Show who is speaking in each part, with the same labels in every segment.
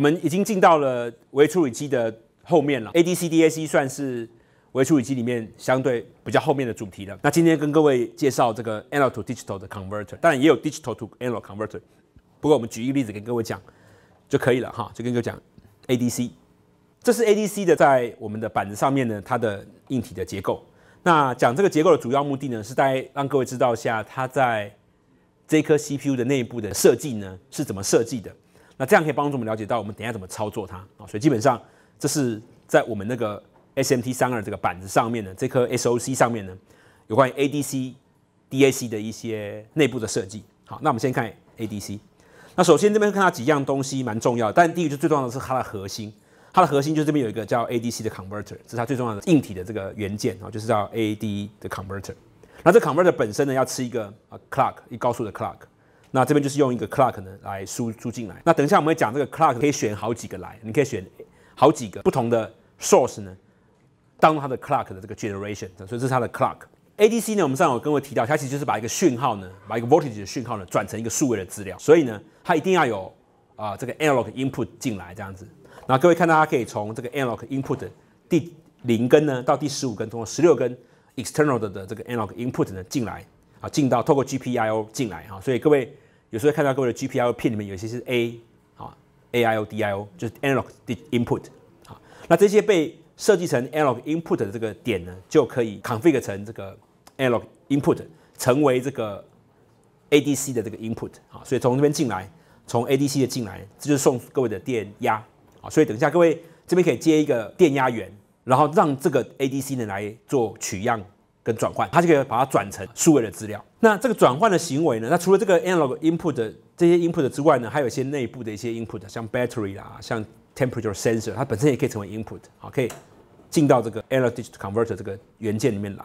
Speaker 1: 我们已经进到了微处理器的后面了，ADC、DAC 算是微处理器里面相对比较后面的主题了。那今天跟各位介绍这个 Analog to Digital 的 Converter，当然也有 Digital to Analog Converter，不过我们举一个例子跟各位讲就可以了哈，就跟各位讲 ADC，这是 ADC 的在我们的板子上面呢它的硬体的结构。那讲这个结构的主要目的呢，是在让各位知道一下它在这颗 CPU 的内部的设计呢是怎么设计的。那这样可以帮助我们了解到，我们等下怎么操作它啊？所以基本上这是在我们那个 SMT 三二这个板子上面的这颗 SOC 上面呢，有关于 ADC、DAC 的一些内部的设计。好，那我们先看 ADC。那首先这边看到几样东西蛮重要但第一个就最重要的是它的核心，它的核心就是这边有一个叫 ADC 的 converter，这是它最重要的硬体的这个元件啊，就是叫 A/D 的 converter。那这 converter 本身呢，要吃一个呃 clock，一高速的 clock。那这边就是用一个 clock 呢来输输进来。那等一下我们会讲这个 clock 可以选好几个来，你可以选好几个不同的 source 呢，当它的 clock 的这个 generation。所以这是它的 clock。ADC 呢，我们上有跟我提到，它其实就是把一个讯号呢，把一个 voltage 的讯号呢转成一个数位的资料。所以呢，它一定要有啊这个 analog input 进来这样子。那各位看到它可以从这个 analog input 第零根呢到第十五根，通过十六根 external 的这个 analog input 呢进来，啊进到透过 GPIO 进来啊。所以各位。有时候看到各位的 GPIO 里面有些是 A，啊，AI o DIO，就是 analog input，啊，那这些被设计成 analog input 的这个点呢，就可以 configure 成这个 analog input，成为这个 ADC 的这个 input，啊，所以从这边进来，从 ADC 的进来，这就是送各位的电压，啊，所以等一下各位这边可以接一个电压源，然后让这个 ADC 呢来做取样。转换，它就可以把它转成数位的资料。那这个转换的行为呢？那除了这个 analog input 的这些 input 之外呢，还有一些内部的一些 input，像 battery 啊，像 temperature sensor，它本身也可以成为 input，可以进到这个 a n a l o g o d i g i t a l converter 这个元件里面来。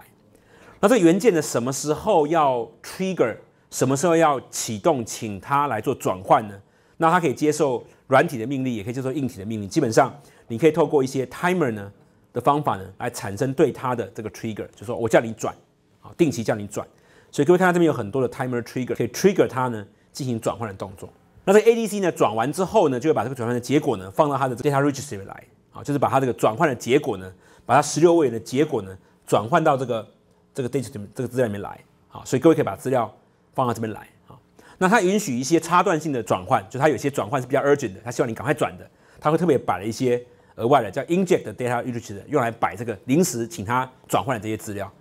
Speaker 1: 那这个元件呢，什么时候要 trigger，什么时候要启动，请它来做转换呢？那它可以接受软体的命令，也可以接受硬体的命令。基本上，你可以透过一些 timer 呢。的方法呢，来产生对它的这个 trigger，就说我叫你转，啊，定期叫你转，所以各位看到这边有很多的 timer trigger 可以 trigger 它呢进行转换的动作。那这个 ADC 呢转完之后呢，就会把这个转换的结果呢放到它的 data register 来，啊，就是把它这个转换的结果呢，把它十六位的结果呢转换到这个这个 data 这个资料里面来，啊，所以各位可以把资料放到这边来，啊，那它允许一些插段性的转换，就它有些转换是比较 urgent 的，它希望你赶快转的，它会特别摆了一些。额外的叫 inject 的 data register 用来摆这个临时请他转换的这些资料，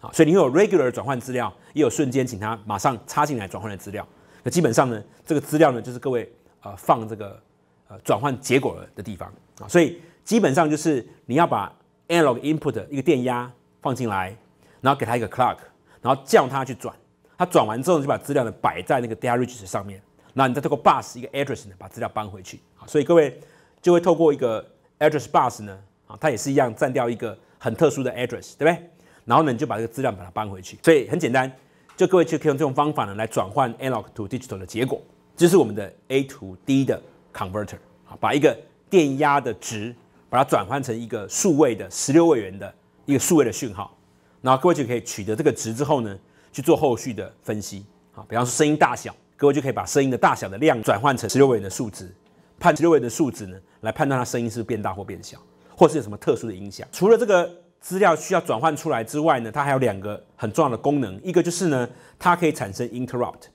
Speaker 1: 啊，所以你有 regular 转换资料，也有瞬间请他马上插进来转换的资料。那基本上呢，这个资料呢就是各位啊放这个呃转换结果的地方啊，所以基本上就是你要把 analog input 一个电压放进来，然后给它一个 clock，然后叫它去转，它转完之后就把资料呢摆在那个 data register 上面。那你再透过 bus 一个 address 呢把资料搬回去啊，所以各位就会透过一个 Address bus 呢，啊，它也是一样占掉一个很特殊的 address，对不对？然后呢，你就把这个资料把它搬回去。所以很简单，就各位就可以用这种方法呢来转换 analog to digital 的结果，这是我们的 A to D 的 converter 啊，把一个电压的值，把它转换成一个数位的十六位元的一个数位的讯号。然后各位就可以取得这个值之后呢，去做后续的分析啊，比方说声音大小，各位就可以把声音的大小的量转换成十六位元的数值。判十六位的数值呢，来判断它声音是变大或变小，或是有什么特殊的影响。除了这个资料需要转换出来之外呢，它还有两个很重要的功能，一个就是呢，它可以产生 interrupt。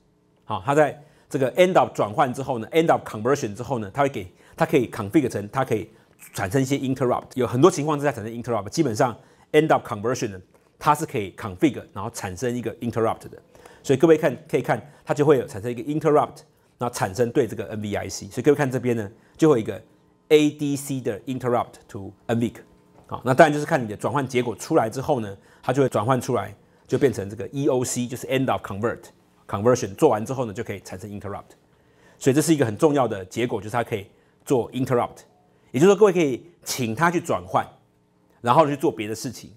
Speaker 1: 好，它在这个 end up 转换之后呢，end up conversion 之后呢，它会给它可以 configure 成，它可以产生一些 interrupt。有很多情况之下产生 interrupt，基本上 end up conversion 呢，它是可以 configure 然后产生一个 interrupt 的。所以各位看可以看，它就会有产生一个 interrupt。那产生对这个 NVIC，所以各位看这边呢，最后一个 ADC 的 interrupt to NVIC，好，那当然就是看你的转换结果出来之后呢，它就会转换出来，就变成这个 EOC，就是 End of Convert Conversion 做完之后呢，就可以产生 interrupt，所以这是一个很重要的结果，就是它可以做 interrupt，也就是说各位可以请它去转换，然后去做别的事情，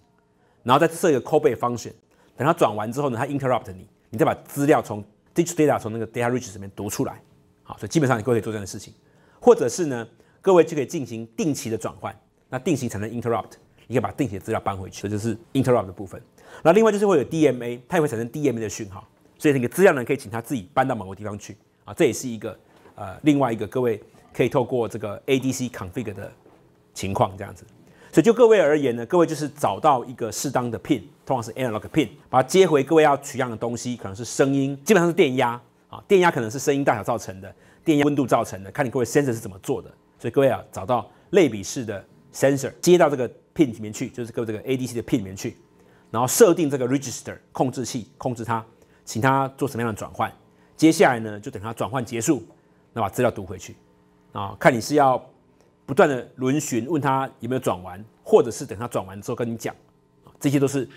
Speaker 1: 然后再设一个 callback function，等它转完之后呢，它 interrupt 你，你再把资料从这些 data 从那个 data r e i c h 里面读出来，好，所以基本上各位可以做这样的事情，或者是呢，各位就可以进行定期的转换，那定期产生 interrupt，你可以把定期的资料搬回去，这就是 interrupt 的部分。那另外就是会有 DMA，它也会产生 DMA 的讯号，所以那个资料呢可以请它自己搬到某个地方去啊，这也是一个呃另外一个各位可以透过这个 ADC config 的情况这样子。所以就各位而言呢，各位就是找到一个适当的 pin，通常是 analog pin，把它接回各位要取样的东西，可能是声音，基本上是电压啊，电压可能是声音大小造成的，电压温度造成的，看你各位 sensor 是怎么做的。所以各位啊，找到类比式的 sensor 接到这个 pin 里面去，就是各位这个 ADC 的 pin 里面去，然后设定这个 register 控制器控制它，请它做什么样的转换。接下来呢，就等它转换结束，那把资料读回去啊，看你是要。不断的轮询，问他有没有转完，或者是等他转完之后跟你讲，这些都是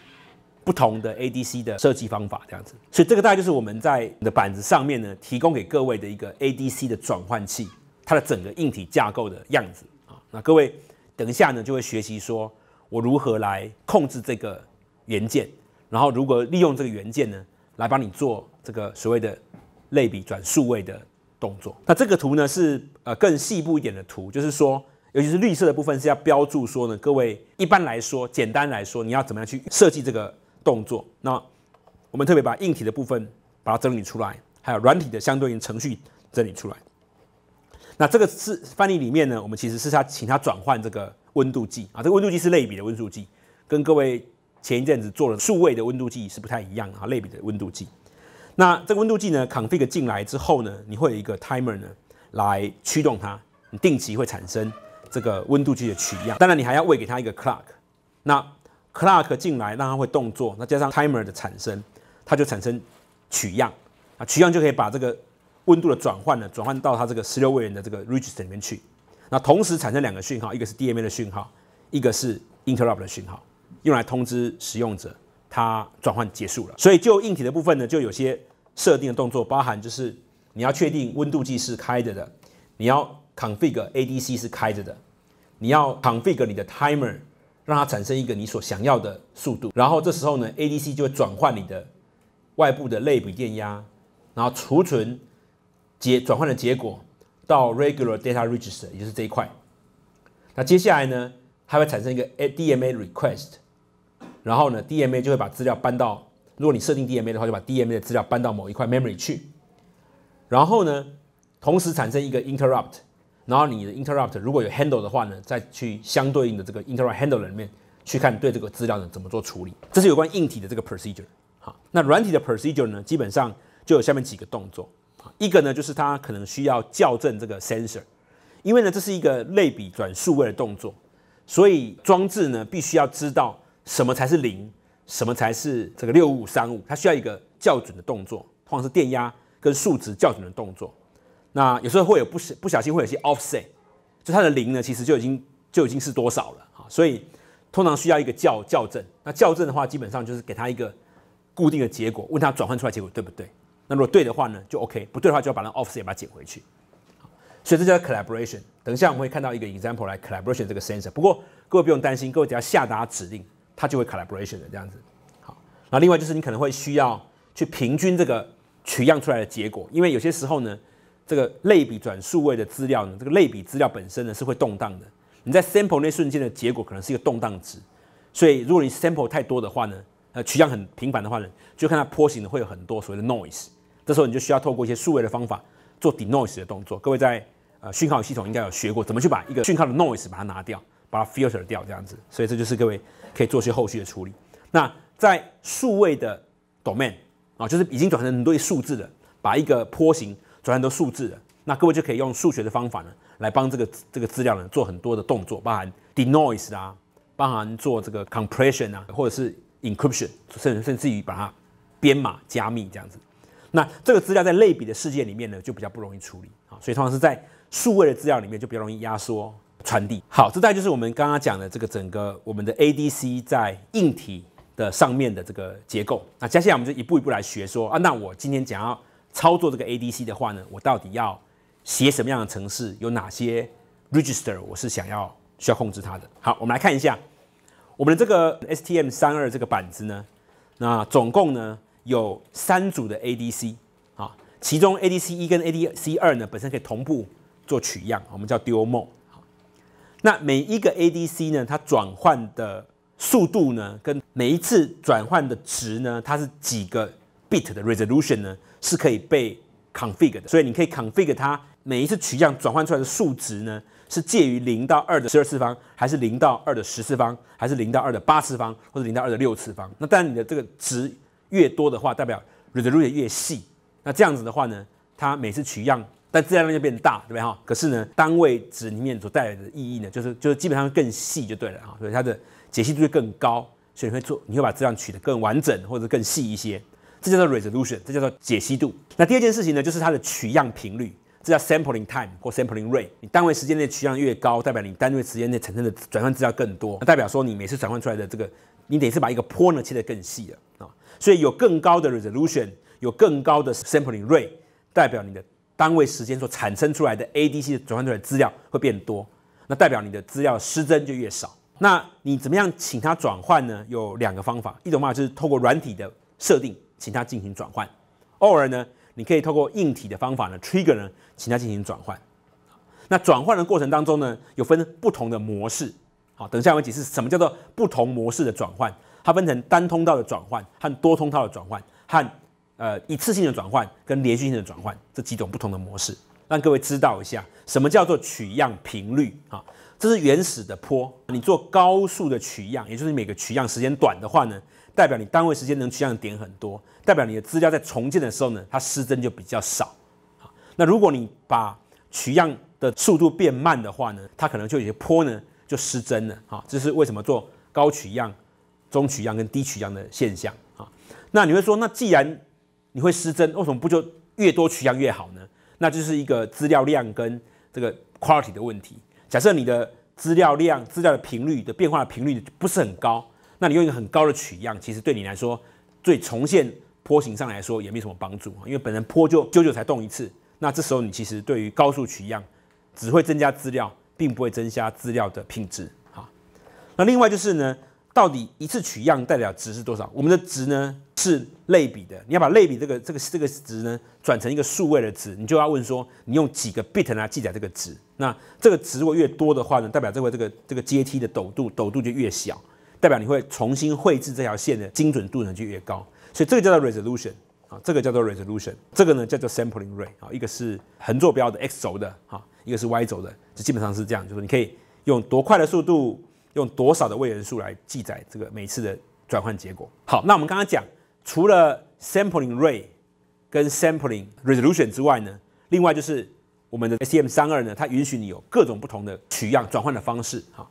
Speaker 1: 不同的 ADC 的设计方法这样子。所以这个大概就是我们在的板子上面呢，提供给各位的一个 ADC 的转换器，它的整个硬体架构的样子啊。那各位等一下呢，就会学习说我如何来控制这个元件，然后如何利用这个元件呢，来帮你做这个所谓的类比转数位的。动作，那这个图呢是呃更细部一点的图，就是说，尤其是绿色的部分是要标注说呢，各位一般来说，简单来说，你要怎么样去设计这个动作？那我们特别把硬体的部分把它整理出来，还有软体的相对应程序整理出来。那这个是范例里面呢，我们其实是他请他转换这个温度计啊，这个温度计是类比的温度计，跟各位前一阵子做的数位的温度计是不太一样啊，类比的温度计。那这个温度计呢？config 进来之后呢，你会有一个 timer 呢，来驱动它，你定期会产生这个温度计的取样。当然你还要喂给它一个 clock。那 clock 进来让它会动作，那加上 timer 的产生，它就产生取样啊，取样就可以把这个温度的转换呢，转换到它这个十六位元的这个 register 里面去。那同时产生两个讯号，一个是 DMA 的讯号，一个是 interrupt 的讯号，用来通知使用者。它转换结束了，所以就硬体的部分呢，就有些设定的动作，包含就是你要确定温度计是开着的，你要 config ADC 是开着的，你要 config 你的 timer，让它产生一个你所想要的速度，然后这时候呢，ADC 就会转换你的外部的类比电压，然后储存结转换的结果到 regular data register，也就是这一块。那接下来呢，它会产生一个 DMA request。然后呢，DMA 就会把资料搬到，如果你设定 DMA 的话，就把 DMA 的资料搬到某一块 memory 去。然后呢，同时产生一个 interrupt，然后你的 interrupt 如果有 handle 的话呢，再去相对应的这个 interrupt handler 里面去看对这个资料呢怎么做处理。这是有关硬体的这个 procedure。好，那软体的 procedure 呢，基本上就有下面几个动作。一个呢，就是它可能需要校正这个 sensor，因为呢这是一个类比转数位的动作，所以装置呢必须要知道。什么才是零？什么才是这个六五五三五？它需要一个校准的动作，或者是电压跟数值校准的动作。那有时候会有不不小心会有些 offset，就它的零呢，其实就已经就已经是多少了啊。所以通常需要一个校校正。那校正的话，基本上就是给它一个固定的结果，问它转换出来结果对不对？那如果对的话呢，就 OK；不对的话，就要把那 offset 把它减回去。所以这叫 collaboration。等一下我们会看到一个 example 来 collaboration 这个 sensor。不过各位不用担心，各位只要下达指令。它就会 collaboration 的这样子，好，那另外就是你可能会需要去平均这个取样出来的结果，因为有些时候呢，这个类比转数位的资料呢，这个类比资料本身呢是会动荡的，你在 sample 那瞬间的结果可能是一个动荡值，所以如果你 sample 太多的话呢，呃取样很频繁的话呢，就看到波形呢会有很多所谓的 noise，这时候你就需要透过一些数位的方法做 denoise 的动作，各位在呃讯号系统应该有学过怎么去把一个讯号的 noise 把它拿掉。把它 filter 掉这样子，所以这就是各位可以做些后续的处理。那在数位的 domain 啊，就是已经转成很多数字的，把一个波形转成数字的，那各位就可以用数学的方法呢，来帮这个这个资料呢做很多的动作，包含 denoise 啊，包含做这个 compression 啊，或者是 encryption，甚甚至于把它编码加密这样子。那这个资料在类比的世界里面呢，就比较不容易处理啊，所以通常是在数位的资料里面就比较容易压缩。传递好，这代就是我们刚刚讲的这个整个我们的 ADC 在硬体的上面的这个结构。那接下来我们就一步一步来学说啊。那我今天讲要操作这个 ADC 的话呢，我到底要写什么样的程式？有哪些 register 我是想要需要控制它的？好，我们来看一下我们的这个 STM 三二这个板子呢，那总共呢有三组的 ADC 啊，其中 ADC 一跟 ADC 二呢本身可以同步做取样，我们叫 Dual Mode。那每一个 ADC 呢，它转换的速度呢，跟每一次转换的值呢，它是几个 bit 的 resolution 呢，是可以被 config 的。所以你可以 config 它每一次取样转换出来的数值呢，是介于零到二的十二次方，还是零到二的十次方，还是零到二的八次方，或者零到二的六次方。那当然你的这个值越多的话，代表 resolution 越细。那这样子的话呢，它每次取样。但质量就变大，对不对哈？可是呢，单位值里面所带来的意义呢，就是就是基本上更细就对了哈，所以它的解析度就更高，所以你会做，你会把质量取得更完整或者更细一些，这叫做 resolution，这叫做解析度。那第二件事情呢，就是它的取样频率，这叫 sampling time 或 sampling rate。你单位时间内取样越高，代表你单位时间内产生的转换资料更多，代表说你每次转换出来的这个，你等于是把一个坡呢切的更细了啊。所以有更高的 resolution，有更高的 sampling rate，代表你的。单位时间所产生出来的 ADC 的转换出来的资料会变多，那代表你的资料失真就越少。那你怎么样请它转换呢？有两个方法，一种方法就是透过软体的设定，请它进行转换；，偶尔呢，你可以透过硬体的方法呢，trigger 呢，请它进行转换。那转换的过程当中呢，有分不同的模式，好，等下我解释什么叫做不同模式的转换。它分成单通道的转换和多通道的转换和。呃，一次性的转换跟连续性的转换这几种不同的模式，让各位知道一下什么叫做取样频率啊？这是原始的坡。你做高速的取样，也就是每个取样时间短的话呢，代表你单位时间能取样的点很多，代表你的资料在重建的时候呢，它失真就比较少啊。那如果你把取样的速度变慢的话呢，它可能就有些坡呢就失真了啊。这是为什么做高取样、中取样跟低取样的现象啊。那你会说，那既然你会失真？为什么不就越多取样越好呢？那就是一个资料量跟这个 quality 的问题。假设你的资料量、资料的频率的变化的频率不是很高，那你用一个很高的取样，其实对你来说，最重现坡形上来说也没什么帮助，因为本身坡就久久才动一次。那这时候你其实对于高速取样，只会增加资料，并不会增加资料的品质啊。那另外就是呢？到底一次取样代表值是多少？我们的值呢是类比的，你要把类比这个这个这个值呢转成一个数位的值，你就要问说你用几个 bit 来记载这个值？那这个值如果越多的话呢，代表这回这个这个阶梯的陡度陡度就越小，代表你会重新绘制这条线的精准度呢就越高。所以这个叫做 resolution 啊，这个叫做 resolution，这个呢叫做 sampling rate 啊，一个是横坐标的 x 轴的啊，一个是 y 轴的，就基本上是这样，就是你可以用多快的速度。用多少的位元数来记载这个每次的转换结果？好，那我们刚刚讲，除了 sampling rate 跟 sampling resolution 之外呢，另外就是我们的 s C M 三二呢，它允许你有各种不同的取样转换的方式。哈，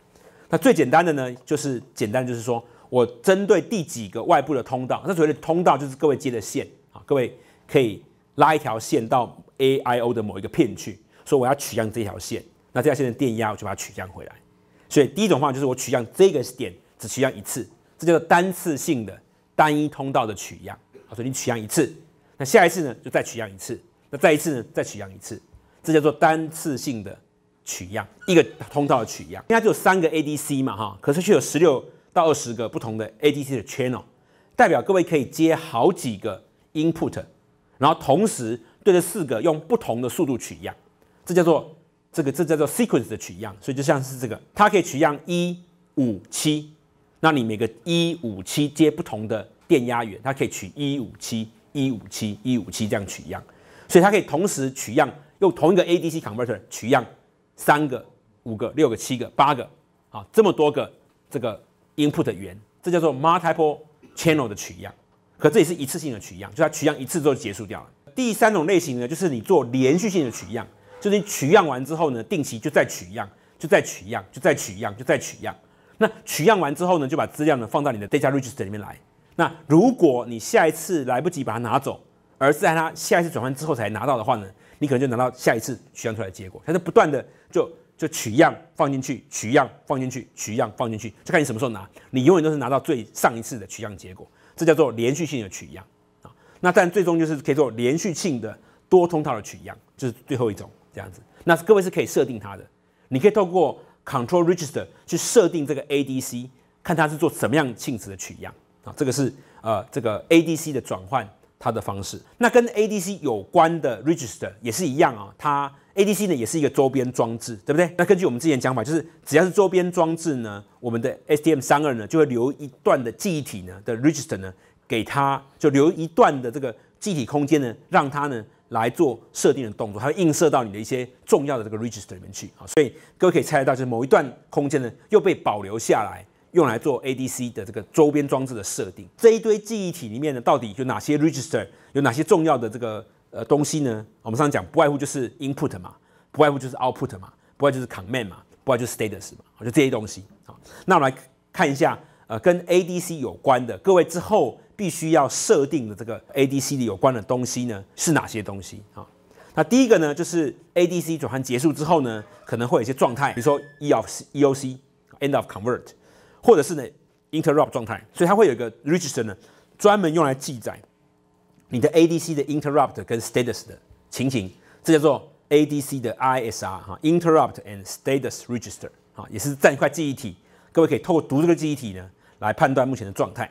Speaker 1: 那最简单的呢，就是简单就是说我针对第几个外部的通道，那所谓的通道就是各位接的线啊，各位可以拉一条线到 A I O 的某一个片去，说我要取样这条线，那这条线的电压我就把它取样回来。所以第一种方法就是我取样这个点只取样一次，这叫做单次性的单一通道的取样。好，所以你取样一次，那下一次呢就再取样一次，那再一次呢再取样一次，这叫做单次性的取样一个通道的取样。因为它就有三个 ADC 嘛哈，可是却有十六到二十个不同的 ADC 的 channel，代表各位可以接好几个 input，然后同时对这四个用不同的速度取样，这叫做。这个这叫做 sequence 的取样，所以就像是这个，它可以取样一五七，那你每个一五七接不同的电压源，它可以取一五七一五七一五七这样取样，所以它可以同时取样，用同一个 ADC converter 取样三个五个六个七个八个啊这么多个这个 input 源，这叫做 multiple channel 的取样，可这也是一次性的取样，就它取样一次之后结束掉了。第三种类型呢，就是你做连续性的取样。就是你取样完之后呢，定期就再取样，就再取样，就再取样，就再取样。那取样完之后呢，就把资料呢放到你的 data register 里面来。那如果你下一次来不及把它拿走，而是在它下一次转换之后才拿到的话呢，你可能就拿到下一次取样出来的结果。它是不断的就就取样放进去，取样放进去，取样放进去，就看你什么时候拿。你永远都是拿到最上一次的取样结果。这叫做连续性的取样啊。那但最终就是可以做连续性的多通道的取样，就是最后一种。这样子，那各位是可以设定它的，你可以透过 control register 去设定这个 ADC，看它是做什么样性质的取样啊？这个是呃这个 ADC 的转换它的方式。那跟 ADC 有关的 register 也是一样啊，它 ADC 呢也是一个周边装置，对不对？那根据我们之前讲法，就是只要是周边装置呢，我们的 STM32 呢就会留一段的记忆体呢的 register 呢给它，就留一段的这个记忆体空间呢，让它呢。来做设定的动作，它会映射到你的一些重要的这个 register 里面去啊，所以各位可以猜得到，就是某一段空间呢又被保留下来，用来做 ADC 的这个周边装置的设定。这一堆记忆体里面呢，到底有哪些 register 有哪些重要的这个呃东西呢？我们上讲不外乎就是 input 嘛，不外乎就是 output 嘛，不外就是 command 嘛，不外就是 status 嘛，就这些东西啊。那我们来看一下呃跟 ADC 有关的，各位之后。必须要设定的这个 ADC 的有关的东西呢，是哪些东西啊？那第一个呢，就是 ADC 转换结束之后呢，可能会有一些状态，比如说 EOC、End of Convert，或者是呢 Interrupt 状态。所以它会有一个 register 呢，专门用来记载你的 ADC 的 Interrupt 跟 Status 的情形，这叫做 ADC 的 ISR 哈，Interrupt and Status Register 啊，也是占一块记忆体。各位可以透过读这个记忆体呢，来判断目前的状态。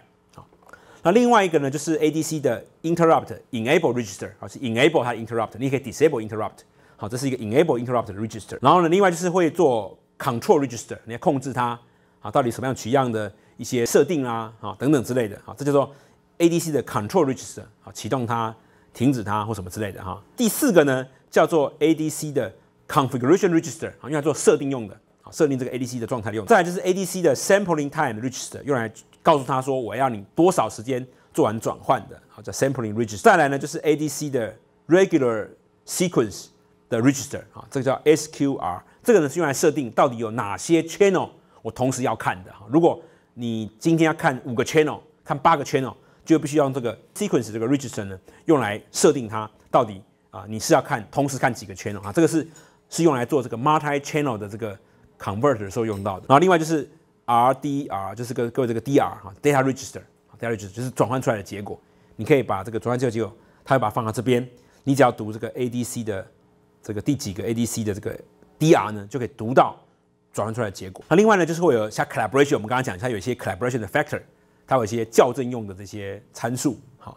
Speaker 1: 那另外一个呢，就是 ADC 的 interrupt enable register，好是 enable 它的 interrupt，你可以 disable interrupt，好，这是一个 enable interrupt 的 register。然后呢，另外就是会做 control register，你要控制它，啊，到底什么样取样的一些设定啊，啊，等等之类的，好，这叫做 ADC 的 control register，好，启动它、停止它或什么之类的哈。第四个呢，叫做 ADC 的 configuration register，好用来做设定用的，好设定这个 ADC 的状态用。再来就是 ADC 的 sampling time register 用来。告诉他说，我要你多少时间做完转换的啊？叫 sampling register。再来呢，就是 ADC 的 regular sequence 的 register 啊，这个叫 SQR。这个呢是用来设定到底有哪些 channel 我同时要看的如果你今天要看五个 channel，看八个 channel，就必须用这个 sequence 这个 register 呢，用来设定它到底啊，你是要看同时看几个 channel 啊？这个是是用来做这个 multi channel 的这个 converter 的时候用到的。然后另外就是。RDR 就是各各位这个 DR 哈，Data Register，Data Register 就是转换出来的结果。你可以把这个转换结果结果，它会把它放到这边。你只要读这个 ADC 的这个第几个 ADC 的这个 DR 呢，就可以读到转换出来的结果。那另外呢，就是会有像 Collaboration，我们刚刚讲一下，有一些 Collaboration 的 Factor，它有一些校正用的这些参数哈。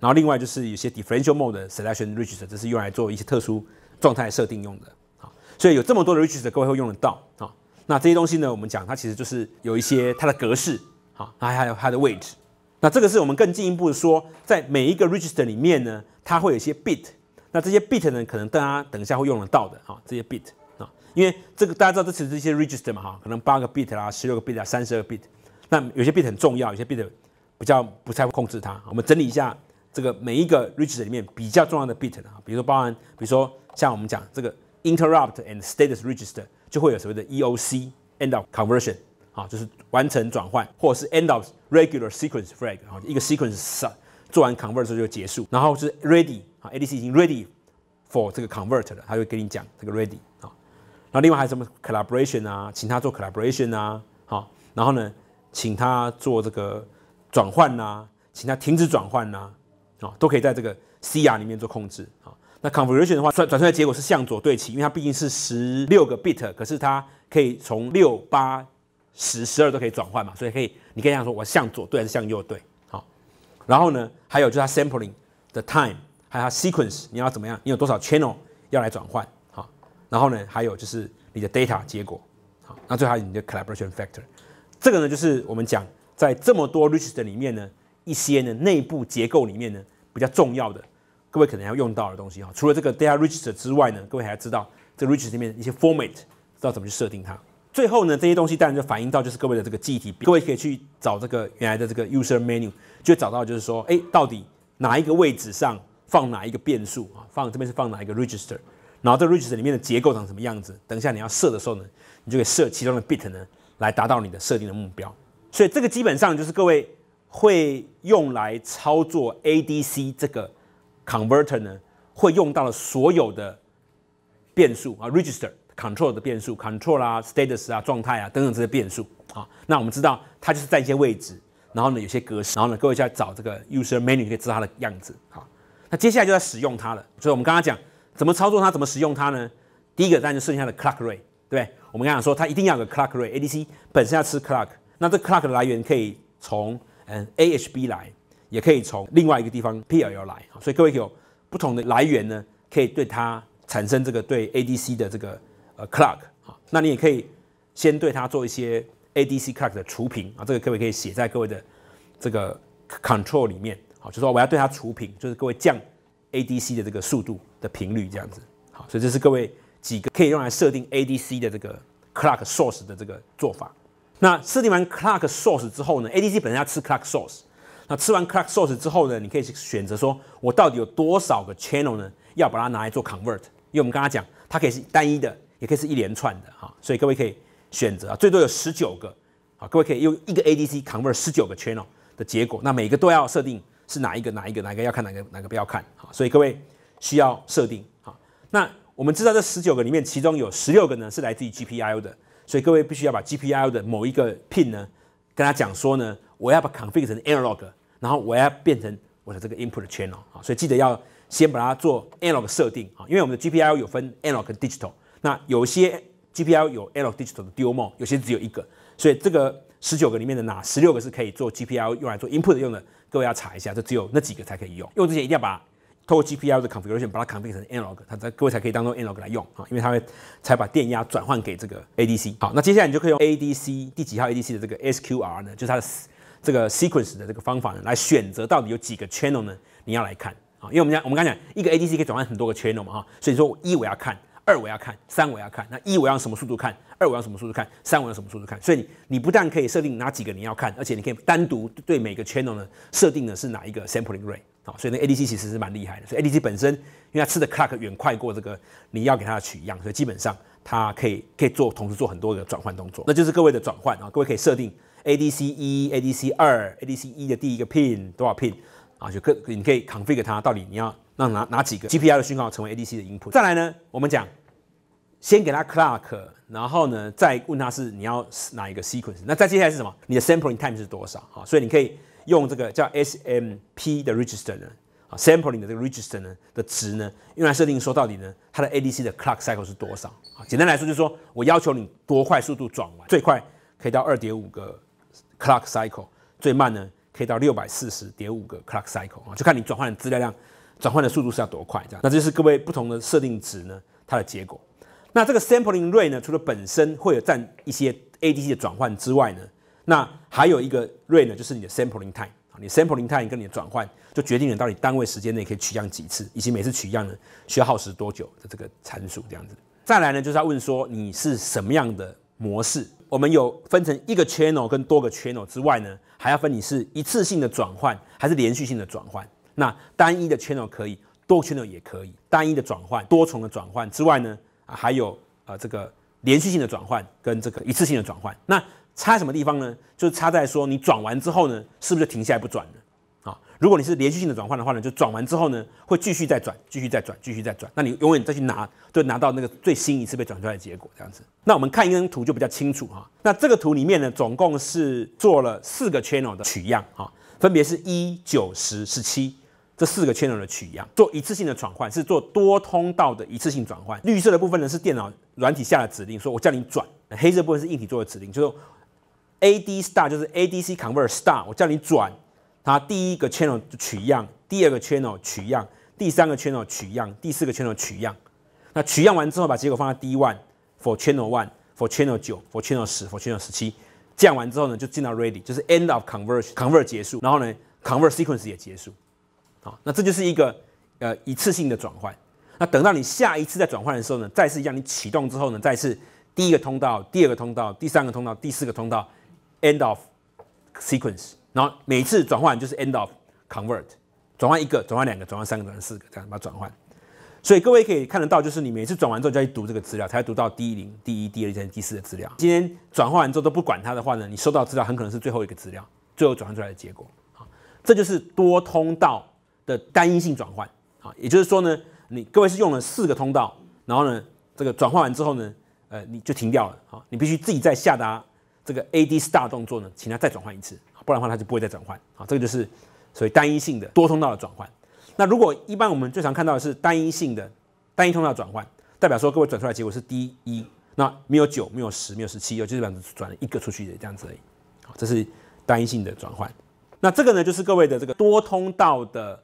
Speaker 1: 然后另外就是有些 Differential Mode Selection Register，这是用来做一些特殊状态设定用的好，所以有这么多的 Register，各位会用得到啊。那这些东西呢？我们讲它其实就是有一些它的格式，好，还还有它的位置。那这个是我们更进一步的说，在每一个 register 里面呢，它会有一些 bit。那这些 bit 呢，可能大家等一下会用得到的啊，这些 bit 啊，因为这个大家知道，这是这些 register 嘛哈，可能八个 bit 啦，十六个 bit 啊，三十二 bit。那有些 bit 很重要，有些 bit 比较不太会控制它。我们整理一下这个每一个 register 里面比较重要的 bit 啊，比如说包含，比如说像我们讲这个 interrupt and status register。就会有所谓的 EOC end of conversion 啊，就是完成转换，或者是 end of regular sequence flag，然后一个 sequence 做完 convert 之后就结束，然后是 ready 啊 a d c 已经 ready for 这个 convert 了，他就会跟你讲这个 ready 啊。然后另外还有什么 collaboration 啊，请他做 collaboration 啊，好，然后呢，请他做这个转换呐，请他停止转换呐，啊，都可以在这个 CR 里面做控制啊。那 conversion 的话，转转出来的结果是向左对齐，因为它毕竟是十六个 bit，可是它可以从六、八、十、十二都可以转换嘛，所以可以你可以样说，我向左对还是向右对，好。然后呢，还有就是它 sampling 的 time，还有它 sequence，你要怎么样？你有多少 channel 要来转换？好。然后呢，还有就是你的 data 结果，好。那最后还有你的 collaboration factor，这个呢就是我们讲在这么多 register 里面呢，一些呢内部结构里面呢比较重要的。各位可能要用到的东西哈，除了这个 data register 之外呢，各位还要知道这 register 里面一些 format，知道怎么去设定它。最后呢，这些东西当然就反映到就是各位的这个忆体。各位可以去找这个原来的这个 user menu，就找到就是说，哎，到底哪一个位置上放哪一个变数啊？放这边是放哪一个 register？然后这 register 里面的结构长什么样子？等一下你要设的时候呢，你就可以设其中的 bit 呢，来达到你的设定的目标。所以这个基本上就是各位会用来操作 ADC 这个。Converter 呢，会用到了所有的变数啊，register、control 的变数，control 啦、status 啊、状态啊等等这些变数啊。那我们知道它就是在一些位置，然后呢有些格式，然后呢各位就要找这个 user menu 可以知道它的样子好，那接下来就在使用它了。所以我们刚刚讲怎么操作它，怎么使用它呢？第一个当然就剩下的 clock ray，对不对？我们刚刚说它一定要有个 clock ray，ADC 本身要吃 clock，那这 clock 的来源可以从嗯 AHB 来。也可以从另外一个地方 PLL 来，所以各位有不同的来源呢，可以对它产生这个对 ADC 的这个呃 clock 啊。那你也可以先对它做一些 ADC clock 的除频啊，这个各位可以写在各位的这个 control 里面，好，就说我要对它除频，就是各位降 ADC 的这个速度的频率这样子。好，所以这是各位几个可以用来设定 ADC 的这个 clock source 的这个做法。那设定完 clock source 之后呢，ADC 本身要吃 clock source。那吃完 c l a c k Source 之后呢？你可以选择说，我到底有多少个 Channel 呢？要把它拿来做 Convert。因为我们刚刚讲，它可以是单一的，也可以是一连串的哈。所以各位可以选择，啊，最多有十九个。好，各位可以用一个 ADC Convert 十九个 Channel 的结果。那每个都要设定是哪一个、哪一个、哪一个要看，哪个哪个不要看。哈。所以各位需要设定。哈。那我们知道这十九个里面，其中有十六个呢是来自于 GPIO 的。所以各位必须要把 GPIO 的某一个 Pin 呢，跟他讲说呢，我要把 c o n f i g 成 Analog。然后我要变成我的这个 input 的 channel 啊，所以记得要先把它做 analog 设定啊，因为我们的 GPIO 有分 analog 和 digital，那有些 GPIO 有 analog digital 的 dual mode，有些只有一个，所以这个十九个里面的哪十六个是可以做 GPIO 用来做 input 用的，各位要查一下，就只有那几个才可以用。用之前一定要把通过 GPIO 的 configuration 它改变成 analog，它在各位才可以当做 analog 来用啊，因为它会才把电压转换给这个 ADC。好，那接下来你就可以用 ADC 第几号 ADC 的这个 SQR 呢，就是它的。这个 sequence 的这个方法呢，来选择到底有几个 channel 呢？你要来看啊，因为我们讲，我们刚讲一个 ADC 可以转换很多个 channel 嘛，哈，所以说一我要看，二我要看，三我要看，那一我要什么速度看，二我要什么速度看，三我要什么速度看，所以你不但可以设定哪几个你要看，而且你可以单独对每个 channel 呢，设定的是哪一个 sampling rate 哈，所以那 ADC 其实是蛮厉害的，所以 ADC 本身，因为它吃的 clock 远快过这个你要给它的取样，所以基本上它可以可以做同时做很多个转换动作，那就是各位的转换啊，各位可以设定。ADC 一、ADC 二、ADC 一的第一个 pin 多少 pin 啊？就可你可以 configure 它，到底你要让哪哪几个 GPIO 的讯号成为 ADC 的 input。再来呢，我们讲先给它 clock，然后呢，再问它是你要哪一个 sequence。那再接下来是什么？你的 sampling time 是多少啊？所以你可以用这个叫 SMP 的 register 呢，啊，sampling 的这个 register 呢的值呢，用来设定说到底呢，它的 ADC 的 clock cycle 是多少啊？简单来说就是说我要求你多快速度转完，最快可以到二点五个。Clock cycle 最慢呢，可以到六百四十点五个 Clock cycle 啊，就看你转换的资料量、转换的速度是要多快这样。那这就是各位不同的设定值呢，它的结果。那这个 Sampling rate 呢，除了本身会有占一些 ADC 的转换之外呢，那还有一个 rate 呢，就是你的 Sampling time 啊，你 Sampling time 跟你的转换就决定了到底单位时间内可以取样几次，以及每次取样呢需要耗时多久的这个参数这样子。再来呢，就是要问说你是什么样的模式。我们有分成一个 channel 跟多个 channel 之外呢，还要分你是一次性的转换还是连续性的转换。那单一的 channel 可以，多个 channel 也可以。单一的转换、多重的转换之外呢，还有呃这个连续性的转换跟这个一次性的转换。那差什么地方呢？就是差在说你转完之后呢，是不是停下来不转了？如果你是连续性的转换的话呢，就转完之后呢，会继续再转，继续再转，继续再转，那你永远再去拿，就拿到那个最新一次被转出来的结果这样子。那我们看一张图就比较清楚哈。那这个图里面呢，总共是做了四个 channel 的取样啊，分别是一、九、十、十七这四个 channel 的取样，做一次性的转换，是做多通道的一次性转换。绿色的部分呢是电脑软体下的指令，说我叫你转；黑色部分是硬体做的指令，就是 A/D star 就是 A/D C convert star，我叫你转。它第一个 channel 取样，第二个 channel 取样，第三个 channel 取样，第四个 channel 取样。那取样完之后，把结果放在第一 one for channel one for channel 九 for channel 十 for channel 十七降完之后呢，就进到 ready，就是 end of conversion，convert 结束，然后呢，convert sequence 也结束。好，那这就是一个呃一次性的转换。那等到你下一次再转换的时候呢，再次让你启动之后呢，再次第一个通道、第二个通道、第三个通道、第四个通道，end of sequence。然后每次转换就是 end of convert，转换一个，转换两个，转换三个，转换四个，这样把它转换。所以各位可以看得到，就是你每次转完之后，就要去读这个资料，才读到第一零、第一、第二、第三、第四的资料。今天转换完之后都不管它的话呢，你收到资料很可能是最后一个资料，最后转换出来的结果。啊，这就是多通道的单一性转换。啊，也就是说呢，你各位是用了四个通道，然后呢，这个转换完之后呢，呃，你就停掉了。啊，你必须自己再下达这个 AD star 动作呢，请它再转换一次。不然的话，它就不会再转换啊。这个就是所谓单一性的多通道的转换。那如果一般我们最常看到的是单一性的单一通道转换，代表说各位转出来结果是第一，那没有九，没有十，没有十七，就基本上转了一个出去的这样子而已。好，这是单一性的转换。那这个呢，就是各位的这个多通道的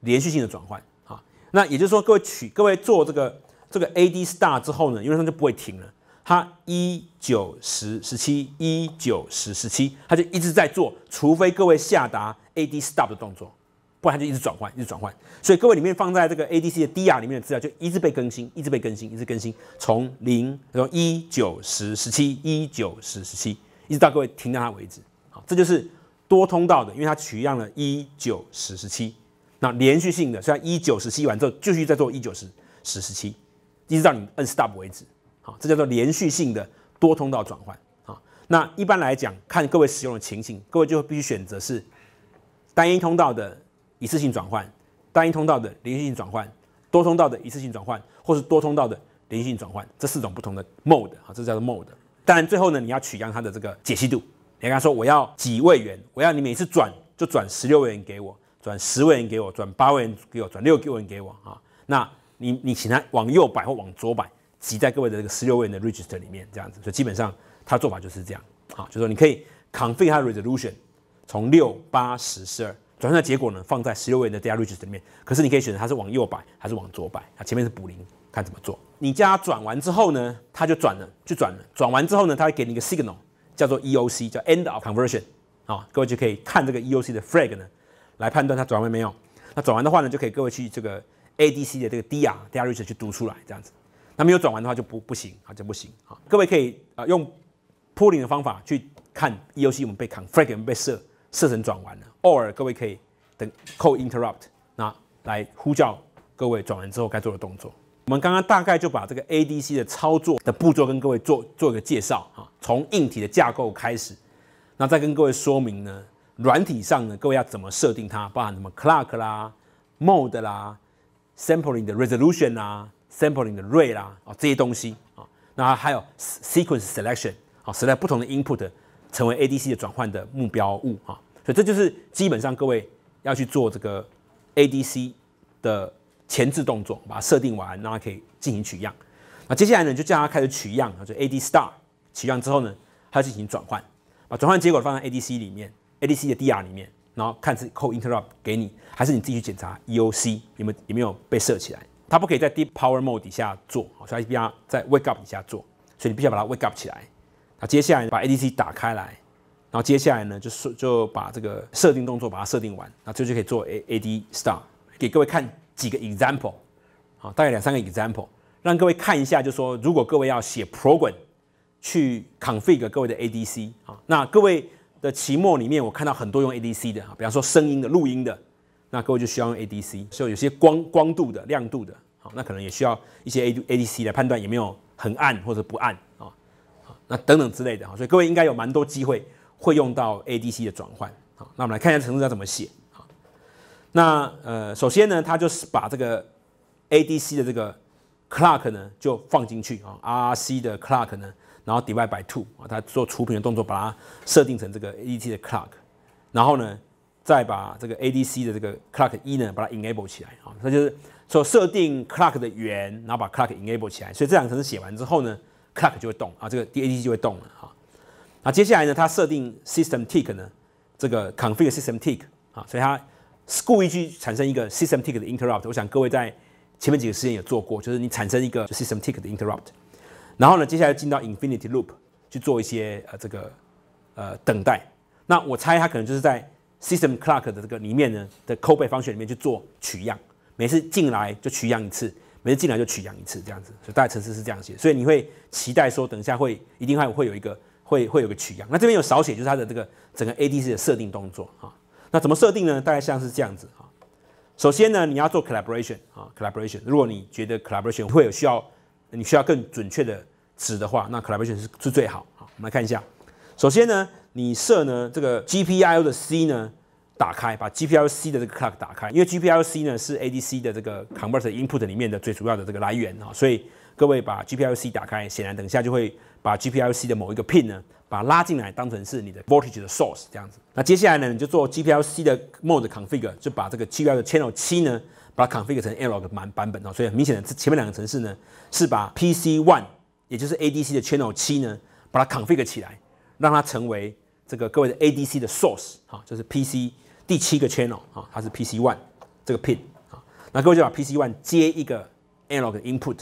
Speaker 1: 连续性的转换啊。那也就是说，各位取各位做这个这个 A D star 之后呢，因为上就不会停了。它一九十十七一九十十七，它就一直在做，除非各位下达 AD stop 的动作，不然就一直转换，一直转换。所以各位里面放在这个 ADC 的 DR 里面的资料就一直被更新，一直被更新，一直更新，从零到一九十十七一九十十七，一直到各位停到它为止。好，这就是多通道的，因为它取样了一九十十七，那连续性的，所以一九十七完之后，继续在做一九十十十七，一直到你摁 stop 为止。好，这叫做连续性的多通道转换啊。那一般来讲，看各位使用的情形，各位就必须选择是单一通道的一次性转换、单一通道的连续性转换、多通道的一次性转换，或是多通道的连续性转换这四种不同的 mode 啊，这叫做 mode。当然，最后呢，你要取样它的这个解析度。你跟他说我要几位元，我要你每次转就转十六位元给我，转十位元给我，转八位元给我，转六位元给我啊。那你你请他往右摆或往左摆。挤在各位的这个十六位的 register 里面，这样子，所以基本上它做法就是这样，啊，就说你可以 configure 它 resolution 从六、八、十、十二，转换的结果呢放在十六位的 data register 里面，可是你可以选择它是往右摆还是往左摆，啊，前面是补零，看怎么做。你将它转完之后呢，它就转了，就转了，转完之后呢，它会给你一个 signal 叫做 EOC，叫 end of conversion，啊，各位就可以看这个 EOC 的 flag 呢，来判断它转完没有。那转完的话呢，就可以各位去这个 ADC 的这个 d r data register 去读出来，这样子。那没有转完的话就不不行啊，就不行啊。各位可以啊用 p u l l i n g 的方法去看 EOC 我们被扛，fragment 被射射成转完了偶尔各位可以等 call interrupt 那来呼叫各位转完之后该做的动作。我们刚刚大概就把这个 ADC 的操作的步骤跟各位做做一个介绍啊，从硬体的架构开始，那再跟各位说明呢，软体上呢，各位要怎么设定它，包含什么 clock 啦、mode 啦、sampling 的 resolution 啦。Sampling 的 rate 啦，啊，这些东西啊，那还有 sequence selection，啊，c t 不同的 input 成为 ADC 的转换的目标物啊，所以这就是基本上各位要去做这个 ADC 的前置动作，把它设定完，然后可以进行取样。那接下来呢，就叫它开始取样，啊，就 AD s t a r 取样之后呢，它进行转换，把转换结果放在 ADC 里面，ADC 的 DR 里面，然后看是 call interrupt 给你，还是你自己去检查 EOC 有没有有没有被设起来。它不可以在 deep power mode 底下做，所以它一定要在 wake up 底下做，所以你必须要把它 wake up 起来。那接下来把 ADC 打开来，然后接下来呢，就是就把这个设定动作把它设定完，那这就可以做 A a d start。给各位看几个 example，啊，大概两三个 example，让各位看一下，就说如果各位要写 program 去 config 各位的 ADC，啊，那各位的期末里面我看到很多用 ADC 的，比方说声音的录音的，那各位就需要用 ADC。所以有些光光度的亮度的。好，那可能也需要一些 A D A D C 来判断有没有很暗或者不暗啊，那等等之类的哈，所以各位应该有蛮多机会会用到 A D C 的转换。好，那我们来看一下程式要怎么写。好，那呃，首先呢，他就是把这个 A D C 的这个 clock 呢就放进去啊，R C 的 clock 呢，然后 divide by two 啊，他做除频的动作，把它设定成这个 A D C 的 clock，然后呢。再把这个 ADC 的这个 clock 一呢，把它 enable 起来啊，那就是说设定 clock 的源，然后把 clock enable 起来。所以这两城市写完之后呢，clock 就会动啊，这个 ADC 就会动了哈。那接下来呢，它设定 system tick 呢，这个 configure system tick 啊，所以它故意去产生一个 system tick 的 interrupt。我想各位在前面几个实验也做过，就是你产生一个 system tick 的 interrupt，然后呢，接下来进到 infinity loop 去做一些呃这个呃等待。那我猜它可能就是在 System Clock 的这个里面呢的 b e 方选里面去做取样，每次进来就取样一次，每次进来就取样一次这样子，所以大概程式是这样写。所以你会期待说，等一下会一定会会有一个会会有个取样。那这边有少写，就是它的这个整个 ADC 的设定动作啊。那怎么设定呢？大概像是这样子啊。首先呢，你要做 Collaboration 啊，Collaboration。如果你觉得 Collaboration 会有需要，你需要更准确的值的话，那 Collaboration 是是最好。好，我们来看一下。首先呢。你设呢这个 GPIO 的 C 呢打开，把 GPIO C 的这个 clock 打开，因为 GPIO C 呢是 ADC 的这个 converter input 里面的最主要的这个来源啊，所以各位把 GPIO C 打开，显然等一下就会把 GPIO C 的某一个 pin 呢，把它拉进来当成是你的 voltage 的 source 这样子。那接下来呢你就做 g p l C 的 mode config，就把这个 GPL 的 channel 7呢，把它 config 成 alog 满版本啊，所以很明显的这前面两个程式呢是把 PC one，也就是 ADC 的 channel 7呢，把它 config 起来，让它成为。这个各位的 ADC 的 source 啊，就是 PC 第七个 channel 啊，它是 PC one 这个 pin 啊，那各位就把 PC one 接一个 Analog input，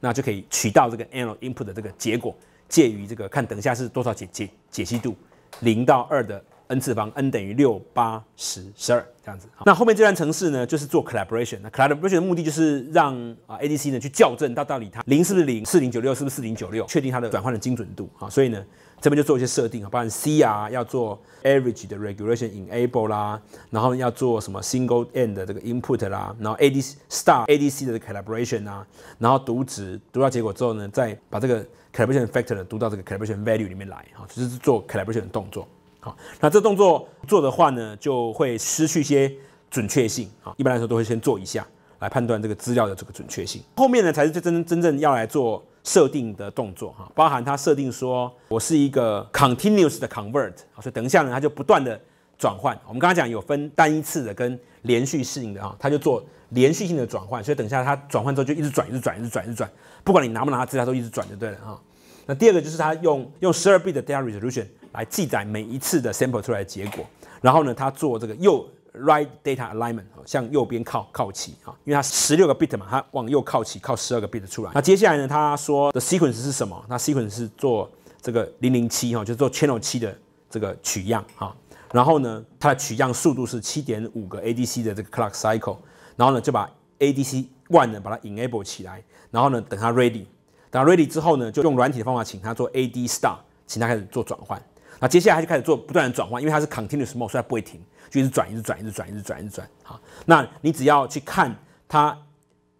Speaker 1: 那就可以取到这个 Analog input 的这个结果，介于这个看等一下是多少解解解析度，零到二的。n 次方，n 等于六、八、十、十二这样子。那后面这段程式呢，就是做 collaboration。那 collaboration 的目的就是让啊 ADC 呢去校正，到底它零是不是零，四零九六是不是四零九六，确定它的转换的精准度啊。所以呢，这边就做一些设定啊，包含 CR 要做 average 的 regulation enable 啦，然后要做什么 single end 的这个 input 啦，然后 ADC s t a r ADC 的 collaboration 啊，然后读值读到结果之后呢，再把这个 collaboration factor 读到这个 collaboration value 里面来啊，就是做 collaboration 的动作。好，那这动作做的话呢，就会失去一些准确性啊。一般来说都会先做一下，来判断这个资料的这个准确性。后面呢才是最真真正要来做设定的动作哈，包含它设定说我是一个 continuous 的 convert，所以等一下呢，它就不断的转换。我们刚刚讲有分单一次的跟连续性的啊，它就做连续性的转换。所以等一下它转换之后就一直转，一直转，一直转，一直转，不管你拿不拿资料都一直转就对了哈。那第二个就是它用用十二 bit 的 data resolution。来记载每一次的 sample 出来的结果，然后呢，它做这个右 right data alignment 向右边靠靠齐啊，因为它十六个 bit 嘛，它往右靠齐靠十二个 bit 出来。那接下来呢，他说的 sequence 是什么？那 sequence 是做这个零零七哈，就是做 channel 七的这个取样哈。然后呢，它的取样速度是七点五个 ADC 的这个 clock cycle。然后呢，就把 ADC one 它 enable 起来。然后呢，等它 ready，等它 ready 之后呢，就用软体的方法请它做 A/D s t a r 请它开始做转换。那接下来就开始做不断的转换，因为它是 continuous mode，所以它不会停，就一直转一直转一直转一直转一直转啊。那你只要去看它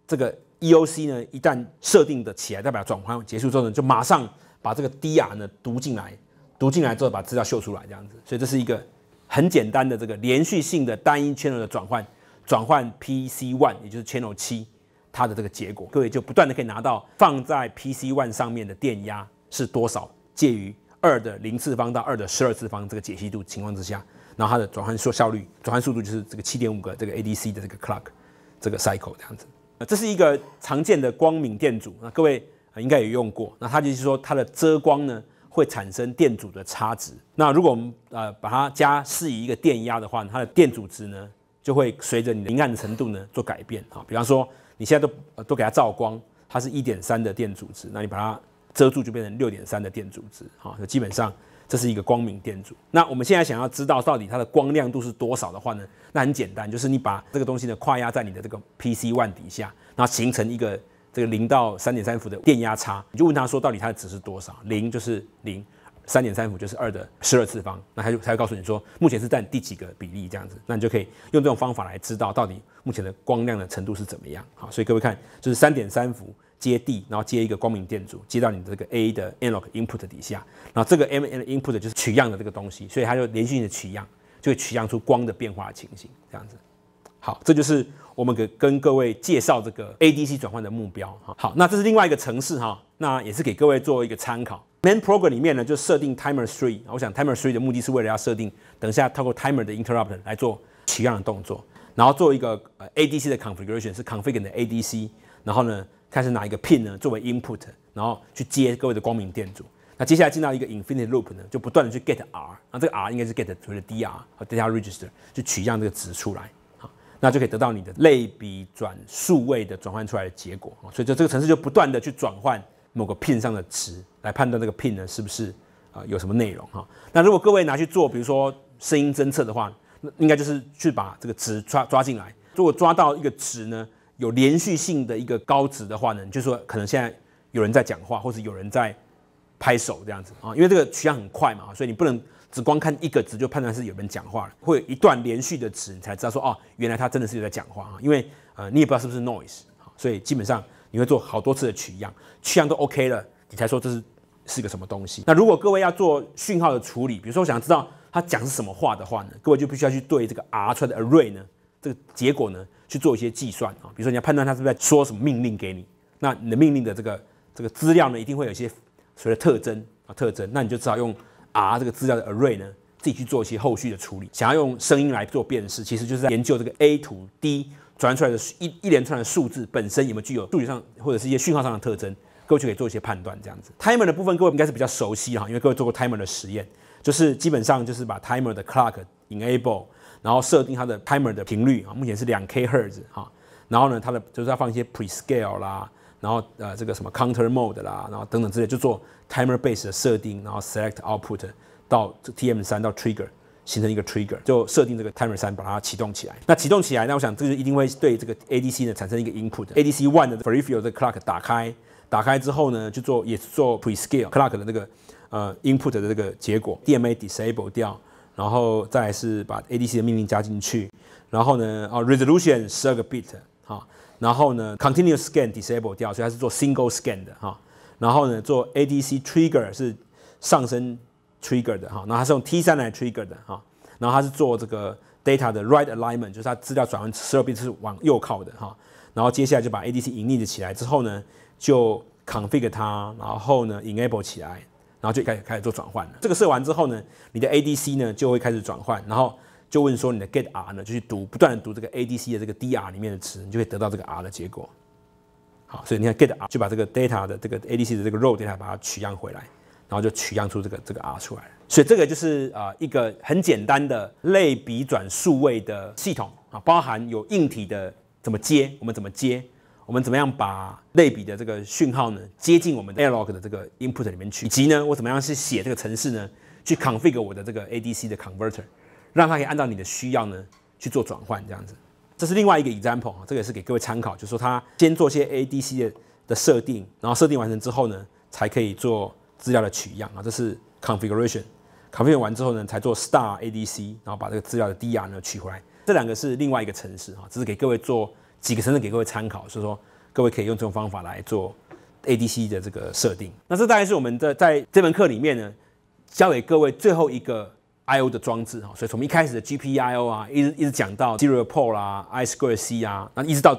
Speaker 1: 这个 EOC 呢，一旦设定的起来，代表转换结束之后呢，就马上把这个 DR 呢读进来，读进来之后把资料秀出来这样子。所以这是一个很简单的这个连续性的单一 channel 的转换，转换 PC one 也就是 channel 七它的这个结果，各位就不断的可以拿到放在 PC one 上面的电压是多少，介于。二的零次方到二的十二次方这个解析度情况之下，然后它的转换速效率、转换速度就是这个七点五个这个 ADC 的这个 clock 这个 cycle 这样子。那这是一个常见的光敏电阻，那各位应该也用过。那它就是说它的遮光呢会产生电阻的差值。那如果我们呃把它加适宜一个电压的话，它的电阻值呢就会随着你明暗程度呢做改变啊。比方说你现在都都给它照光，它是一点三的电阻值，那你把它。遮住就变成六点三的电阻值，好，那基本上这是一个光明电阻。那我们现在想要知道到底它的光亮度是多少的话呢？那很简单，就是你把这个东西呢跨压在你的这个 P C one 底下，然后形成一个这个零到三点三伏的电压差，你就问他说到底它的值是多少？零就是零，三点三伏就是二的十二次方，那他就他会告诉你说目前是占第几个比例这样子，那你就可以用这种方法来知道到底目前的光亮的程度是怎么样。好，所以各位看，就是三点三伏。接地，然后接一个光明电阻，接到你这个 A 的 Analog Input 底下，然后这个 M 的 Input 就是取样的这个东西，所以它就连续性的取样，就会取样出光的变化情形，这样子。好，这就是我们给跟各位介绍这个 ADC 转换的目标哈。好，那这是另外一个程式哈，那也是给各位做一个参考。Main Program 里面呢，就设定 Timer Three，我想 Timer Three 的目的是为了要设定，等一下透过 Timer 的 Interrupt 来做取样的动作，然后做一个呃 ADC 的 Configuration，是 Config 的 ADC，然后呢。开始拿一个 pin 呢？作为 input，然后去接各位的光明电阻。那接下来进到一个 infinite loop 呢，就不断的去 get r，那这个 r 应该是 get 所谓的 dr 和 data register 去取样这个值出来好，那就可以得到你的类比转数位的转换出来的结果。所以就这个程式就不断的去转换某个 pin 上的值，来判断这个 pin 呢是不是啊有什么内容哈。那如果各位拿去做，比如说声音侦测的话，那应该就是去把这个值抓抓进来。如果抓到一个值呢？有连续性的一个高值的话呢，就是说可能现在有人在讲话，或者有人在拍手这样子啊，因为这个取样很快嘛，所以你不能只光看一个值就判断是有人讲话了，会一段连续的值你才知道说哦，原来他真的是在讲话啊，因为呃你也不知道是不是 noise 啊，所以基本上你会做好多次的取样，取样都 OK 了，你才说这是是个什么东西。那如果各位要做讯号的处理，比如说我想知道他讲是什么话的话呢，各位就必须要去对这个 R 出来的 array 呢，这个结果呢。去做一些计算啊，比如说你要判断他是不是在说什么命令给你，那你的命令的这个这个资料呢，一定会有一些所谓的特征啊特征，那你就只好用 R 这个资料的 array 呢，自己去做一些后续的处理。想要用声音来做辨识，其实就是在研究这个 A 图 D 转出来的一一连串的数字本身有没有具有数据上或者是一些讯号上的特征，各位就可以做一些判断这样子。Timer 的部分，各位应该是比较熟悉哈，因为各位做过 Timer 的实验，就是基本上就是把 Timer 的 clock enable。然后设定它的 timer 的频率啊，目前是两 k hertz 哈，然后呢，它的就是要放一些 prescale 啦，然后呃这个什么 counter mode 啦，然后等等这些就做 timer base 的设定，然后 select output 到 tm3 到 trigger，形成一个 trigger，就设定这个 timer3 把它启动起来。那启动起来，那我想这就一定会对这个 adc 呢产生一个 input。adc one 的 peripheral 的 clock 打开，打开之后呢，就做也是做 prescale clock 的这个呃 input 的这个结果 dma disable 掉。然后再是把 ADC 的命令加进去，然后呢，哦，resolution 十二 bit，哈，然后呢，continuous scan disable 掉，所以它是做 single scan 的哈，然后呢，做 ADC trigger 是上升 trigger 的哈，那它是用 T3 来 trigger 的哈，然后它是做这个 data 的 right alignment，就是它资料转换十二 bit 是往右靠的哈，然后接下来就把 ADC 隐匿起来之后呢，就 c o n f i g 它，然后呢 enable 起来。然后就开始开始做转换了。这个设完之后呢，你的 ADC 呢就会开始转换，然后就问说你的 get r 呢，就去读不断的读这个 ADC 的这个 DR 里面的词，你就会得到这个 r 的结果。好，所以你看 get r 就把这个 data 的这个 ADC 的这个 raw data 把它取样回来，然后就取样出这个这个 r 出来。所以这个就是啊一个很简单的类比转数位的系统啊，包含有硬体的怎么接，我们怎么接。我们怎么样把类比的这个讯号呢，接进我们的 analog 的这个 input 里面去？以及呢，我怎么样去写这个程式呢？去 config 我的这个 ADC 的 converter，让它可以按照你的需要呢去做转换，这样子。这是另外一个 example 啊，这个也是给各位参考，就是说它先做些 ADC 的的设定，然后设定完成之后呢，才可以做资料的取样啊。这是 configuration，configuration 完之后呢，才做 s t a r ADC，然后把这个资料的 DR 呢取回来。这两个是另外一个程式啊，只是给各位做。几个城市给各位参考，所以说各位可以用这种方法来做 ADC 的这个设定。那这大概是我们在在这门课里面呢，教给各位最后一个 I/O 的装置哈。所以从一开始的 GPIO 啊，一直一直讲到 z e r o p o l t 啊、I Square C 啊，那一直到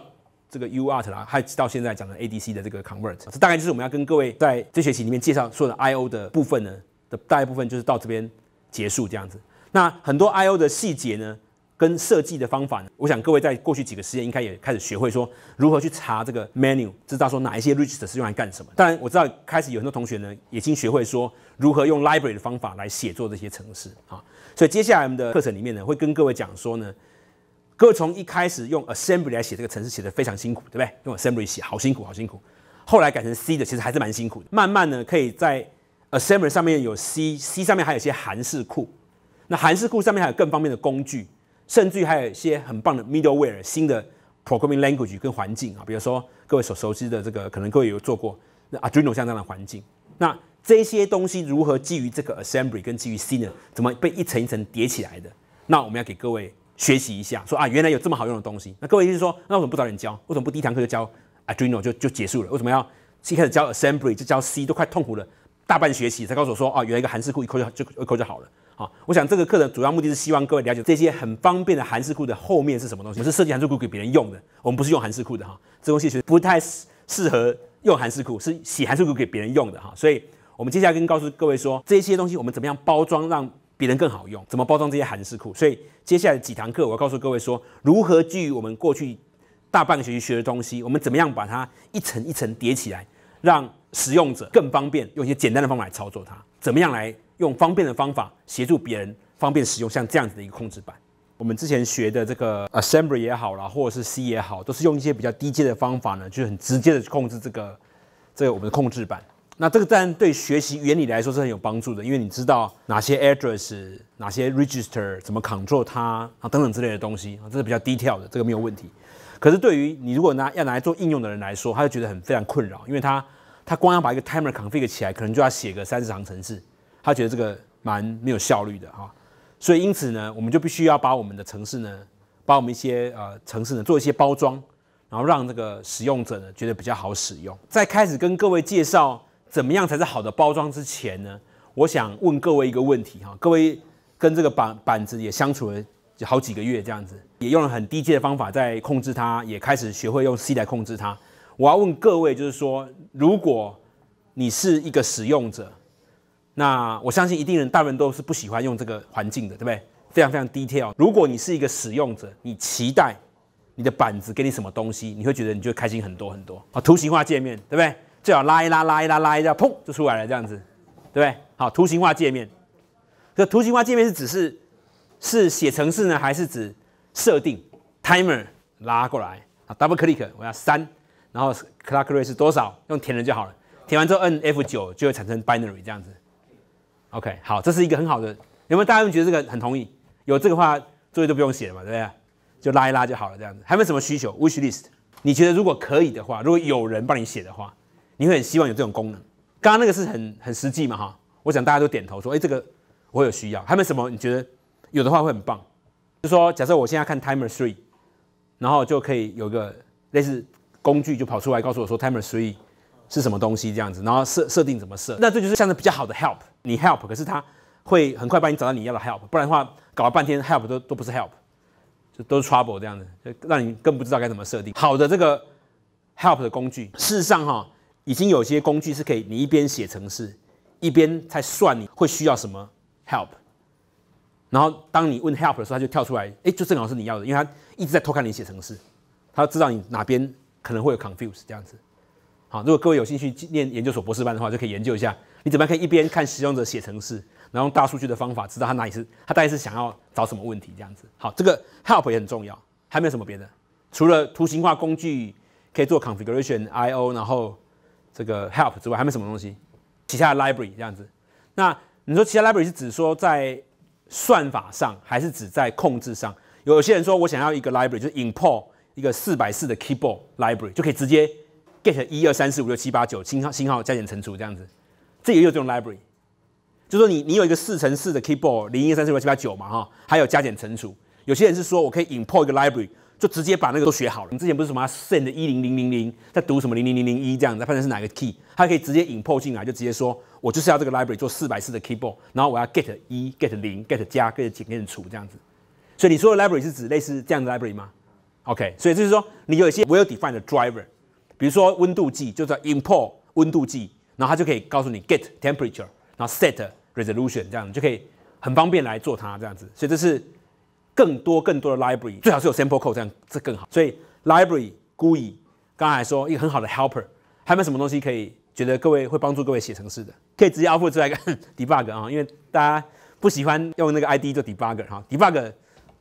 Speaker 1: 这个 UART 啦，还到现在讲的 ADC 的这个 Convert，这大概就是我们要跟各位在这学期里面介绍所有的 I/O 的部分呢的大部分，就是到这边结束这样子。那很多 I/O 的细节呢？跟设计的方法，呢，我想各位在过去几个时间应该也开始学会说如何去查这个 menu，知道说哪一些 register 是用来干什么。当然，我知道开始有很多同学呢已经学会说如何用 library 的方法来写作这些程式啊。所以接下来我们的课程里面呢，会跟各位讲说呢，各位从一开始用 assembly 来写这个程式写的非常辛苦，对不对？用 assembly 写好辛苦，好辛苦。后来改成 C 的，其实还是蛮辛苦的。慢慢呢，可以在 assembly 上面有 C，C 上面还有一些函式库，那函式库上面还有更方便的工具。甚至于还有一些很棒的 middleware、新的 programming language 跟环境啊，比如说各位所熟悉的这个，可能各位有做过 Arduino 像这样的环境。那这些东西如何基于这个 assembly 跟基于 C 呢？怎么被一层一层叠起来的？那我们要给各位学习一下，说啊，原来有这么好用的东西。那各位就是说，那为什么不早点教？为什么不第一堂课就教 Arduino 就就结束了？为什么要一开始教 assembly 就教 C 都快痛苦了？大半学期才告诉我说，哦，原一个韩式库一扣就就一扣就好了啊！我想这个课的主要目的是希望各位了解这些很方便的韩式库的后面是什么东西。我们是设计韩式库给别人用的，我们不是用韩式库的哈。这东西其实不太适适合用韩式库，是洗韩式库给别人用的哈。所以，我们接下来跟告诉各位说，这些东西我们怎么样包装，让别人更好用？怎么包装这些韩式裤？所以接下来几堂课我要告诉各位说，如何基于我们过去大半个学期学的东西，我们怎么样把它一层一层叠起来，让？使用者更方便用一些简单的方法来操作它，怎么样来用方便的方法协助别人方便使用像这样子的一个控制板？我们之前学的这个 Assembly 也好啦，或者是 C 也好，都是用一些比较低阶的方法呢，就很直接的去控制这个这个我们的控制板。那这个当然对学习原理来说是很有帮助的，因为你知道哪些 Address，哪些 Register 怎么 control 它啊等等之类的东西啊，这是比较 detail 的，这个没有问题。可是对于你如果拿要拿来做应用的人来说，他就觉得很非常困扰，因为他。他光要把一个 timer config 起来，可能就要写个三十行程式，他觉得这个蛮没有效率的哈。所以因此呢，我们就必须要把我们的程式呢，把我们一些呃程式呢做一些包装，然后让这个使用者呢觉得比较好使用。在开始跟各位介绍怎么样才是好的包装之前呢，我想问各位一个问题哈，各位跟这个板板子也相处了好几个月这样子，也用了很低阶的方法在控制它，也开始学会用 C 来控制它。我要问各位，就是说，如果你是一个使用者，那我相信一定人大部分都是不喜欢用这个环境的，对不对？非常非常 detail。如果你是一个使用者，你期待你的板子给你什么东西，你会觉得你就开心很多很多啊！图形化界面，对不对？最好拉一拉，拉一拉，拉一下，砰就出来了，这样子，对不对？好，图形化界面。这图形化界面是指是是写程式呢，还是指设定 timer 拉过来啊？Double click 我要三。然后 c a l c r a t e 是多少？用填的就好了。填完之后按 F9 就会产生 binary 这样子。OK，好，这是一个很好的。有没有大家觉得这个很同意？有这个话作业就不用写了嘛，对不对？就拉一拉就好了这样子。还有没有什么需求？Wish list？你觉得如果可以的话，如果有人帮你写的话，你会很希望有这种功能？刚刚那个是很很实际嘛哈。我想大家都点头说，哎，这个我有需要。还有什么？你觉得有的话会很棒。就说假设我现在看 Timer Three，然后就可以有个类似。工具就跑出来告诉我说，Timer Three 是什么东西这样子，然后设设定怎么设，那这就是像是比较好的 Help，你 Help，可是它会很快帮你找到你要的 Help，不然的话搞了半天 Help 都都不是 Help，就都是 Trouble 这样子，就让你更不知道该怎么设定。好的这个 Help 的工具，事实上哈，已经有些工具是可以你一边写程式，一边在算你会需要什么 Help，然后当你问 Help 的时候，他就跳出来，哎，就正好是你要的，因为他一直在偷看你写程式，他知道你哪边。可能会有 confuse 这样子，好，如果各位有兴趣念研究所博士班的话，就可以研究一下，你怎么样可以一边看使用者写程式，然后用大数据的方法知道他哪里是他大概是想要找什么问题这样子。好，这个 help 也很重要，还没有什么别的，除了图形化工具可以做 configuration I O，然后这个 help 之外，还没什么东西。其他 library 这样子，那你说其他 library 是指说在算法上，还是指在控制上？有些人说我想要一个 library 就 import。一个四百四的 keyboard library 就可以直接 get 一、二、三、四、五、六、七、八、九星号、星号、加减乘除这样子，这也有这种 library，就说你你有一个四乘四的 keyboard 零一、三、四、五、六、七、八、九嘛哈，还有加减乘除。有些人是说我可以 import 一个 library，就直接把那个都学好了。你之前不是什么 send 一零零零零，在读什么零零零零一这样，子，判断是哪个 key，它可以直接 import 进来，就直接说，我就是要这个 library 做四百四的 keyboard，然后我要 get 一、get 零、get 加、get 减、get 除这样子。所以你说的 library 是指类似这样的 library 吗？OK，所以就是说，你有一些 well-defined 的 driver，比如说温度计，就是 import 温度计，然后它就可以告诉你 get temperature，然后 set resolution，这样就可以很方便来做它这样子。所以这是更多更多的 library，最好是有 sample code，这样这更好。所以 library GUI，刚才说一个很好的 helper，还有没有什么东西可以觉得各位会帮助各位写程式？的可以直接 offer 出来一个 debug 啊，因为大家不喜欢用那个 ID 做 debug 哈，debug。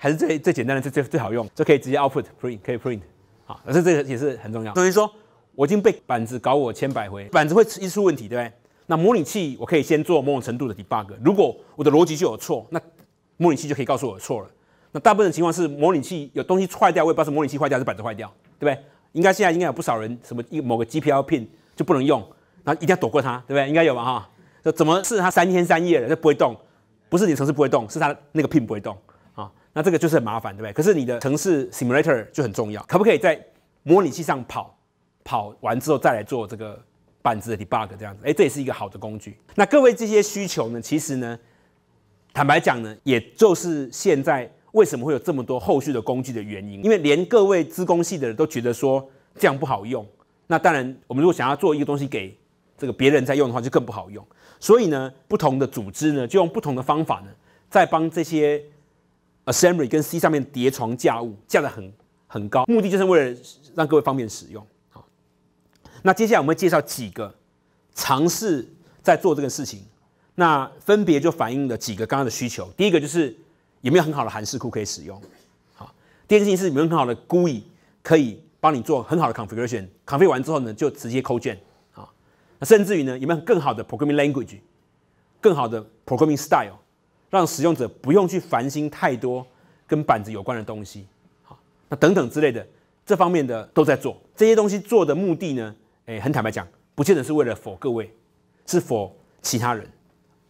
Speaker 1: 还是最最简单的，最最最好用，这可以直接 output print 可以 print 啊，那是这个也是很重要。等于说我已经被板子搞我千百回，板子会一出问题，对不对？那模拟器我可以先做某种程度的 debug，如果我的逻辑就有错，那模拟器就可以告诉我错了。那大部分情况是模拟器有东西坏掉，我也不知道是模拟器坏掉还是板子坏掉，对不对？应该现在应该有不少人什么某个 GPL pin 就不能用，那一定要躲过它，对不对？应该有吧？哈，就怎么试它三天三夜了，就不会动，不是你程式不会动，是它那个 pin 不会动。那这个就是很麻烦，对不对？可是你的城市 simulator 就很重要，可不可以在模拟器上跑？跑完之后再来做这个板子的 debug，这样子，哎，这也是一个好的工具。那各位这些需求呢，其实呢，坦白讲呢，也就是现在为什么会有这么多后续的工具的原因，因为连各位资工系的人都觉得说这样不好用。那当然，我们如果想要做一个东西给这个别人在用的话，就更不好用。所以呢，不同的组织呢，就用不同的方法呢，在帮这些。s a m b r a 跟 C 上面叠床架物，架得很很高，目的就是为了让各位方便使用。好，那接下来我们会介绍几个尝试在做这个事情，那分别就反映了几个刚刚的需求。第一个就是有没有很好的函式库可以使用，好。第二件事情是有没有很好的 GUI 可以帮你做很好的 configuration，config 完之后呢就直接扣卷，好。那甚至于呢有没有更好的 programming language，更好的 programming style。让使用者不用去烦心太多跟板子有关的东西，好，那等等之类的这方面的都在做。这些东西做的目的呢，诶，很坦白讲，不见得是为了否各位，是否其他人。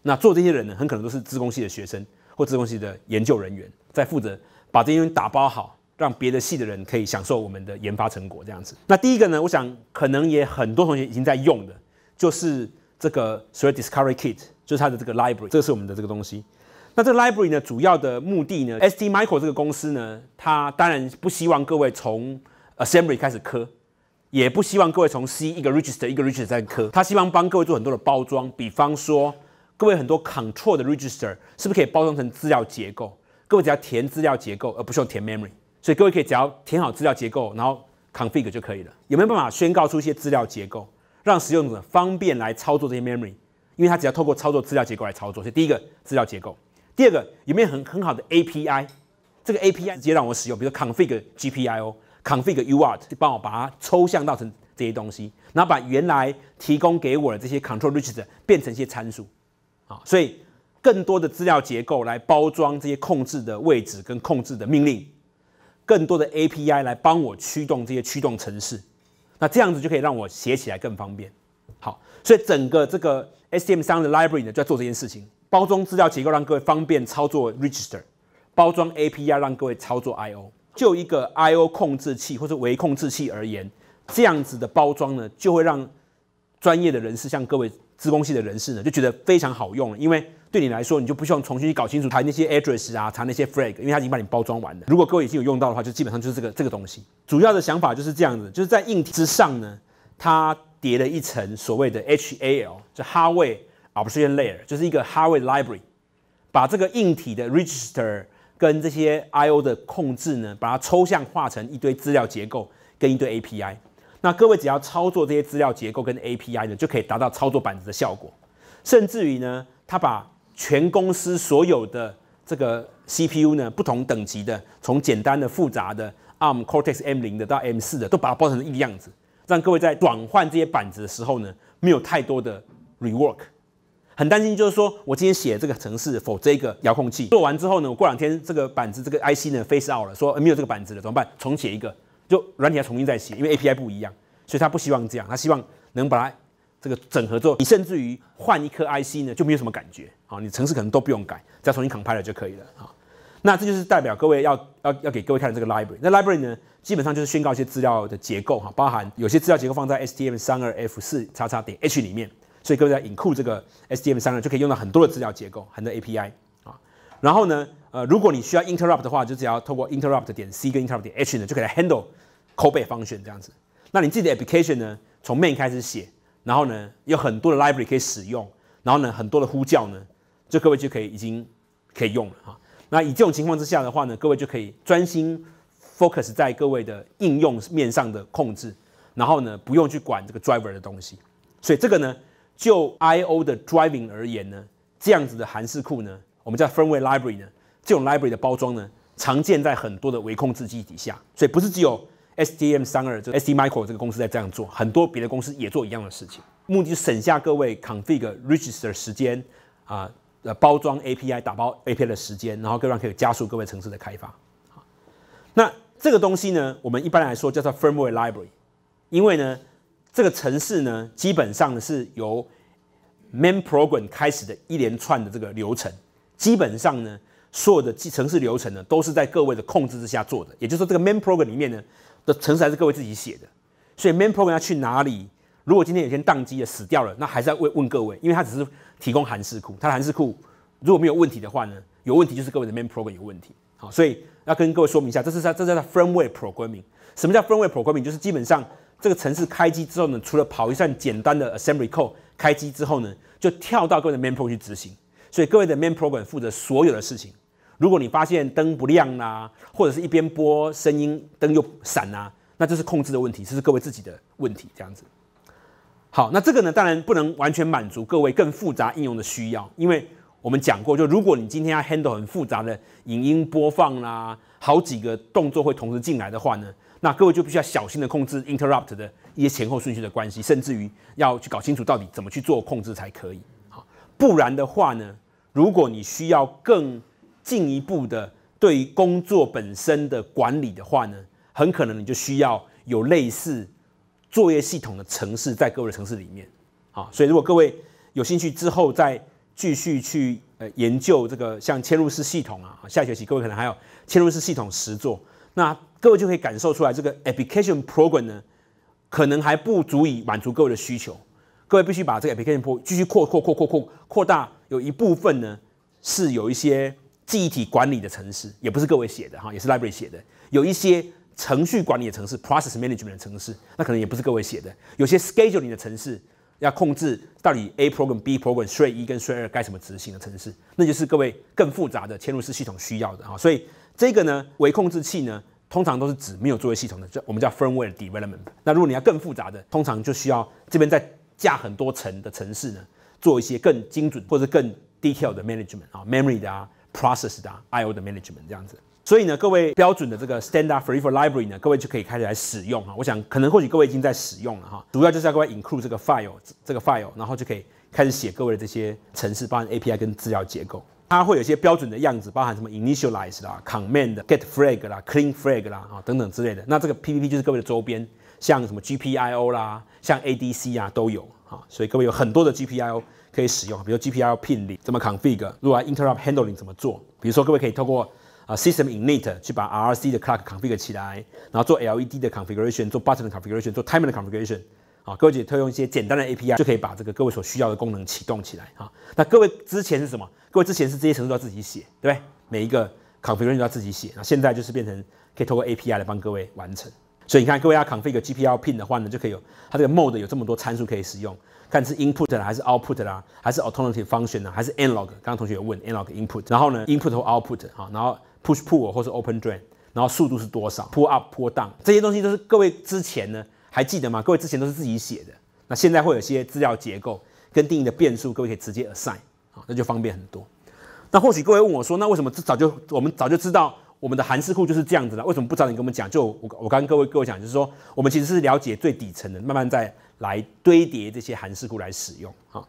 Speaker 1: 那做这些人呢，很可能都是自工系的学生或自工系的研究人员，在负责把这些东西打包好，让别的系的人可以享受我们的研发成果这样子。那第一个呢，我想可能也很多同学已经在用的，就是这个 s w e e t Discovery Kit，就是它的这个 Library，这是我们的这个东西。那这 library 呢，主要的目的呢？ST Michael 这个公司呢，它当然不希望各位从 s s e m o r y 开始磕，也不希望各位从 C 一个 register 一个 register 在磕。它希望帮各位做很多的包装，比方说各位很多 control 的 register 是不是可以包装成资料结构？各位只要填资料结构，而不需要填 memory。所以各位可以只要填好资料结构，然后 config 就可以了。有没有办法宣告出一些资料结构，让使用者方便来操作这些 memory？因为它只要透过操作资料结构来操作。所以第一个资料结构。第二个有没有很很好的 API？这个 API 直接让我使用，比如 config GPIO、config UART，就帮我把它抽象到成这些东西，然后把原来提供给我的这些 control register 变成一些参数啊。所以更多的资料结构来包装这些控制的位置跟控制的命令，更多的 API 来帮我驱动这些驱动程式。那这样子就可以让我写起来更方便。好，所以整个这个 STM 三的 library 呢就在做这件事情。包装资料结构让各位方便操作 register，包装 A P I 让各位操作 I O，就一个 I O 控制器或者微控制器而言，这样子的包装呢，就会让专业的人士，像各位资工系的人士呢，就觉得非常好用，因为对你来说，你就不需要重新去搞清楚查那些 address 啊，查那些 flag，因为它已经把你包装完了。如果各位已经有用到的话，就基本上就是这个这个东西。主要的想法就是这样子，就是在硬体之上呢，它叠了一层所谓的 H A L，就哈位。而不是用 layer，就是一个 hardware library，把这个硬体的 register 跟这些 I/O 的控制呢，把它抽象化成一堆资料结构跟一堆 API。那各位只要操作这些资料结构跟 API 呢，就可以达到操作板子的效果。甚至于呢，他把全公司所有的这个 CPU 呢，不同等级的，从简单的、复杂的 ARM Cortex M 零的到 M 四的，都把它包成一个样子，让各位在转换这些板子的时候呢，没有太多的 rework。很担心，就是说我今天写这个程式，否这一个遥控器做完之后呢，我过两天这个板子这个 IC 呢 face out 了，说没有这个板子了，怎么办？重写一个，就软体要重新再写，因为 API 不一样，所以他不希望这样，他希望能把它这个整合做，你甚至于换一颗 IC 呢，就没有什么感觉，好，你程式可能都不用改，再重新 compile 就可以了啊。那这就是代表各位要要要给各位看的这个 library。那 library 呢，基本上就是宣告一些资料的结构哈，包含有些资料结构放在 s t m 三二 f 四叉叉点 H 里面。所以各位在 include 这个 s d m 三呢，就可以用到很多的资料结构，很多 API 啊。然后呢，呃，如果你需要 interrupt 的话，就只要透过 interrupt 点 C 跟 interrupt 点 H 呢，就可以来 handle callback t i 方 n 这样子。那你自己的 application 呢，从 main 开始写，然后呢，有很多的 library 可以使用，然后呢，很多的呼叫呢，就各位就可以已经可以用了哈。那以这种情况之下的话呢，各位就可以专心 focus 在各位的应用面上的控制，然后呢，不用去管这个 driver 的东西。所以这个呢。就 I O 的 driving 而言呢，这样子的韩式库呢，我们叫 firmware library 呢，这种 library 的包装呢，常见在很多的微控制器底下，所以不是只有 s D m 三二这 s D Micro 这个公司在这样做，很多别的公司也做一样的事情，目的省下各位 config register 时间啊，呃，包装 API 打包 API 的时间，然后各以让可以加速各位城市的开发。那这个东西呢，我们一般来说叫做 firmware library，因为呢。这个城市呢，基本上呢是由 main program 开始的一连串的这个流程。基本上呢，所有的城市流程呢，都是在各位的控制之下做的。也就是说，这个 main program 里面呢的城市还是各位自己写的。所以 main program 要去哪里？如果今天有天宕机了、死掉了，那还是要问问各位，因为他只是提供函式库。他的函式库如果没有问题的话呢，有问题就是各位的 main program 有问题。好，所以要跟各位说明一下，这是在这叫在 framework programming。什么叫 framework programming？就是基本上。这个城市开机之后呢，除了跑一扇简单的 assembly code，开机之后呢，就跳到各位的 main program 去执行。所以各位的 main program 负责所有的事情。如果你发现灯不亮啦，或者是一边播声音灯又闪啦，那这是控制的问题，这是各位自己的问题。这样子。好，那这个呢，当然不能完全满足各位更复杂应用的需要，因为我们讲过，就如果你今天要 handle 很复杂的影音播放啦，好几个动作会同时进来的话呢？那各位就必须要小心的控制 interrupt 的一些前后顺序的关系，甚至于要去搞清楚到底怎么去做控制才可以。好，不然的话呢，如果你需要更进一步的对工作本身的管理的话呢，很可能你就需要有类似作业系统的城市在各位的城市里面。好，所以如果各位有兴趣之后再继续去呃研究这个像嵌入式系统啊，下学期各位可能还有嵌入式系统实做。那各位就可以感受出来，这个 application program 呢，可能还不足以满足各位的需求。各位必须把这个 application pro 继续扩扩扩扩扩扩大。有一部分呢，是有一些记忆体管理的程式，也不是各位写的哈，也是 library 写的。有一些程序管理的程式，process management 的程式，那可能也不是各位写的。有些 s c h e d u l i n g 的程式，要控制到底 A program、B program、程 e 一跟程 e 二该怎么执行的程式，那就是各位更复杂的嵌入式系统需要的哈。所以这个呢，微控制器呢。通常都是指没有作为系统的，就我们叫 firmware development。那如果你要更复杂的，通常就需要这边再架很多层的城市呢，做一些更精准或者更 detailed 的 management 啊，memory 的啊，process 的 I/O 的 management 这样子。所以呢，各位标准的这个 standard free for library 呢，各位就可以开始来使用哈。我想可能或许各位已经在使用了哈，主要就是要各位 include 这个 file 这个 file，然后就可以开始写各位的这些程式，包含 API 跟资料结构。它会有一些标准的样子，包含什么 initialize 啦、command、get flag 啦、clean flag 啦啊等等之类的。那这个 p p p 就是各位的周边，像什么 GPIO 啦、像 ADC 啊都有啊，所以各位有很多的 GPIO 可以使用，比如 GPIO pin 怎么 config，如何 interrupt handling 怎么做。比如说各位可以透过啊 system init 去把 R C 的 clock c o n f i g 起来，然后做 L E D 的 configuration，做 button 的 configuration，做 timer 的 configuration。好，各位姐特用一些简单的 API 就可以把这个各位所需要的功能启动起来哈。那各位之前是什么？各位之前是这些程序都要自己写，对不对？每一个 config u r i n 都要自己写。那现在就是变成可以透过 API 来帮各位完成。所以你看，各位要 config G P L pin 的话呢，就可以有它这个 mode 有这么多参数可以使用，看是 input 啦，还是 output 啦，还是 alternative function 呢，还是 analog。刚刚同学有问 analog input，然后呢 input 或 output 啊，然后 push pull 或是 open drain，然后速度是多少？pull up、pull down 这些东西都是各位之前呢。还记得吗？各位之前都是自己写的，那现在会有些资料结构跟定义的变数，各位可以直接 assign，啊，那就方便很多。那或许各位问我说，那为什么这早就我们早就知道我们的函式库就是这样子了？为什么不早点跟我们讲？就我我刚跟各位各位讲，就是说我们其实是了解最底层的，慢慢再来堆叠这些函式库来使用。哈，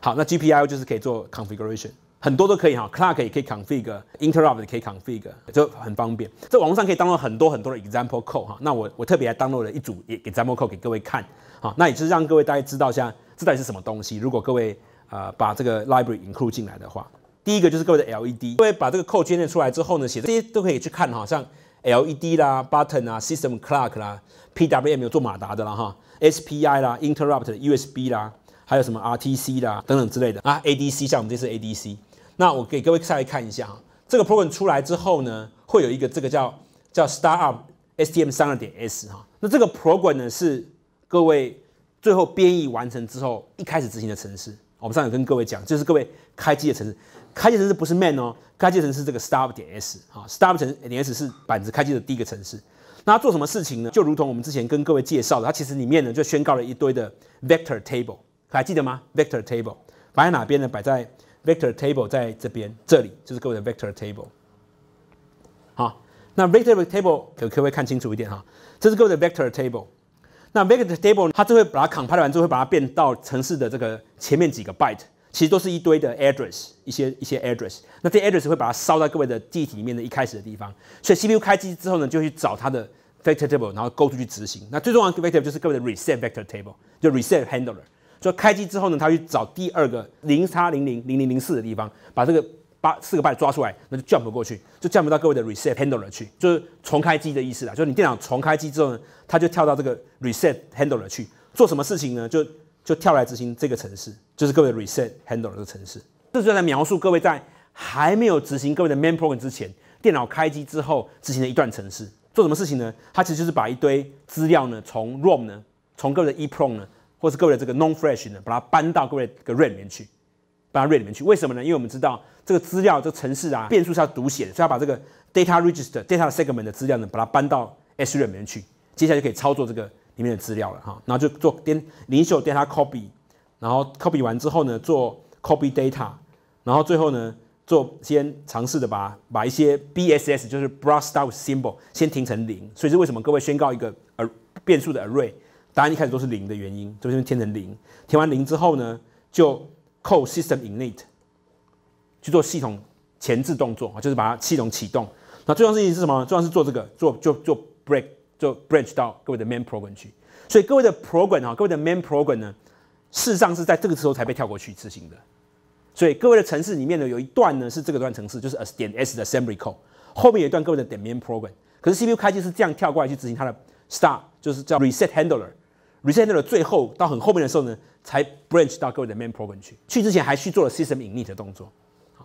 Speaker 1: 好，那 GPIO 就是可以做 configuration。很多都可以哈 c l a r k 也可以 config，interrupt 也可以 config，就很方便。这网络上可以 download 很多很多的 example code 哈，那我我特别还 download 了一组 example code 给各位看，好，那也就是让各位大家知道一下这到底是什么东西。如果各位呃把这个 library include 进来的话，第一个就是各位的 LED，各位把这个 code 编译出来之后呢，写这些都可以去看哈，像 LED 啦、button 啊、system clock 啦、PWM 有做马达的啦哈、SPI 啦、interrupt USB 啦，还有什么 RTC 啦等等之类的啊，ADC 像我们这是 ADC。那我给各位再看一下啊，这个 program 出来之后呢，会有一个这个叫叫 start up stm 三二点 s 哈。那这个 program 呢是各位最后编译完成之后一开始执行的程式。我们上次跟各位讲，就是各位开机的程式，开机程式不是 m a n 哦，开机程是这个 start up 点 s 哈，start up 点 s 是板子开机的第一个程式。那做什么事情呢？就如同我们之前跟各位介绍的，它其实里面呢就宣告了一堆的 vector table，还记得吗？vector table 摆在哪边呢？摆在 Vector table 在这边，这里就是各位的 Vector table。好，那 Vector table 可不可以看清楚一点哈，这是各位的 Vector table。那 Vector table 它就会把它 compile 完之后，会把它变到城市的这个前面几个 byte，其实都是一堆的 address，一些一些 address。那这 address 会把它烧在各位的记忆体里面的一开始的地方。所以 CPU 开机之后呢，就去找它的 Vector table，然后 go 出去执行。那最重要的 Vector 就是各位的 reset Vector table，就 reset handler。就开机之后呢，他去找第二个零叉零零零零零四的地方，把这个八四个 byte 抓出来，那就 jump 过去，就 jump 到各位的 reset handler 去，就是重开机的意思啦。就是你电脑重开机之后呢，他就跳到这个 reset handler 去做什么事情呢？就就跳来执行这个程式，就是各位的 reset handler 这个程式。这就在描述各位在还没有执行各位的 main program 之前，电脑开机之后执行的一段程式。做什么事情呢？它其实就是把一堆资料呢，从 rom 呢，从各位的 eeprom 呢。或是各位这个 non-fresh 呢，把它搬到各位个 r a y 里面去，搬到 r a y 里面去。为什么呢？因为我们知道这个资料、这个程式啊，变数是要读写，的，所以要把这个 data register、data segment 的资料呢，把它搬到 s read 里面去。接下来就可以操作这个里面的资料了哈。然后就做袖零秀 data copy，然后 copy 完之后呢，做 copy data，然后最后呢，做先尝试的把把一些 bss 就是 b r o s h style symbol 先停成零。所以是为什么各位宣告一个呃变数的 array？答案一开始都是零的原因，就是因为填成零。填完零之后呢，就 call system init 去做系统前置动作啊，就是把它系统启动。那最重要事情是什么？重要是做这个，做做做 break，做 branch 到各位的 main program 去。所以各位的 program 啊，各位的 main program 呢，事实上是在这个时候才被跳过去执行的。所以各位的城市里面呢，有一段呢是这个段城市，就是 as 点 S 的 assembly code，后面有一段各位的点 main program。可是 CPU 开机是这样跳过来去执行它的 start，就是叫 reset handler。r e s e n t e r 最后到很后面的时候呢，才 branch 到各位的 main program 去。去之前还去做了 system init 动作。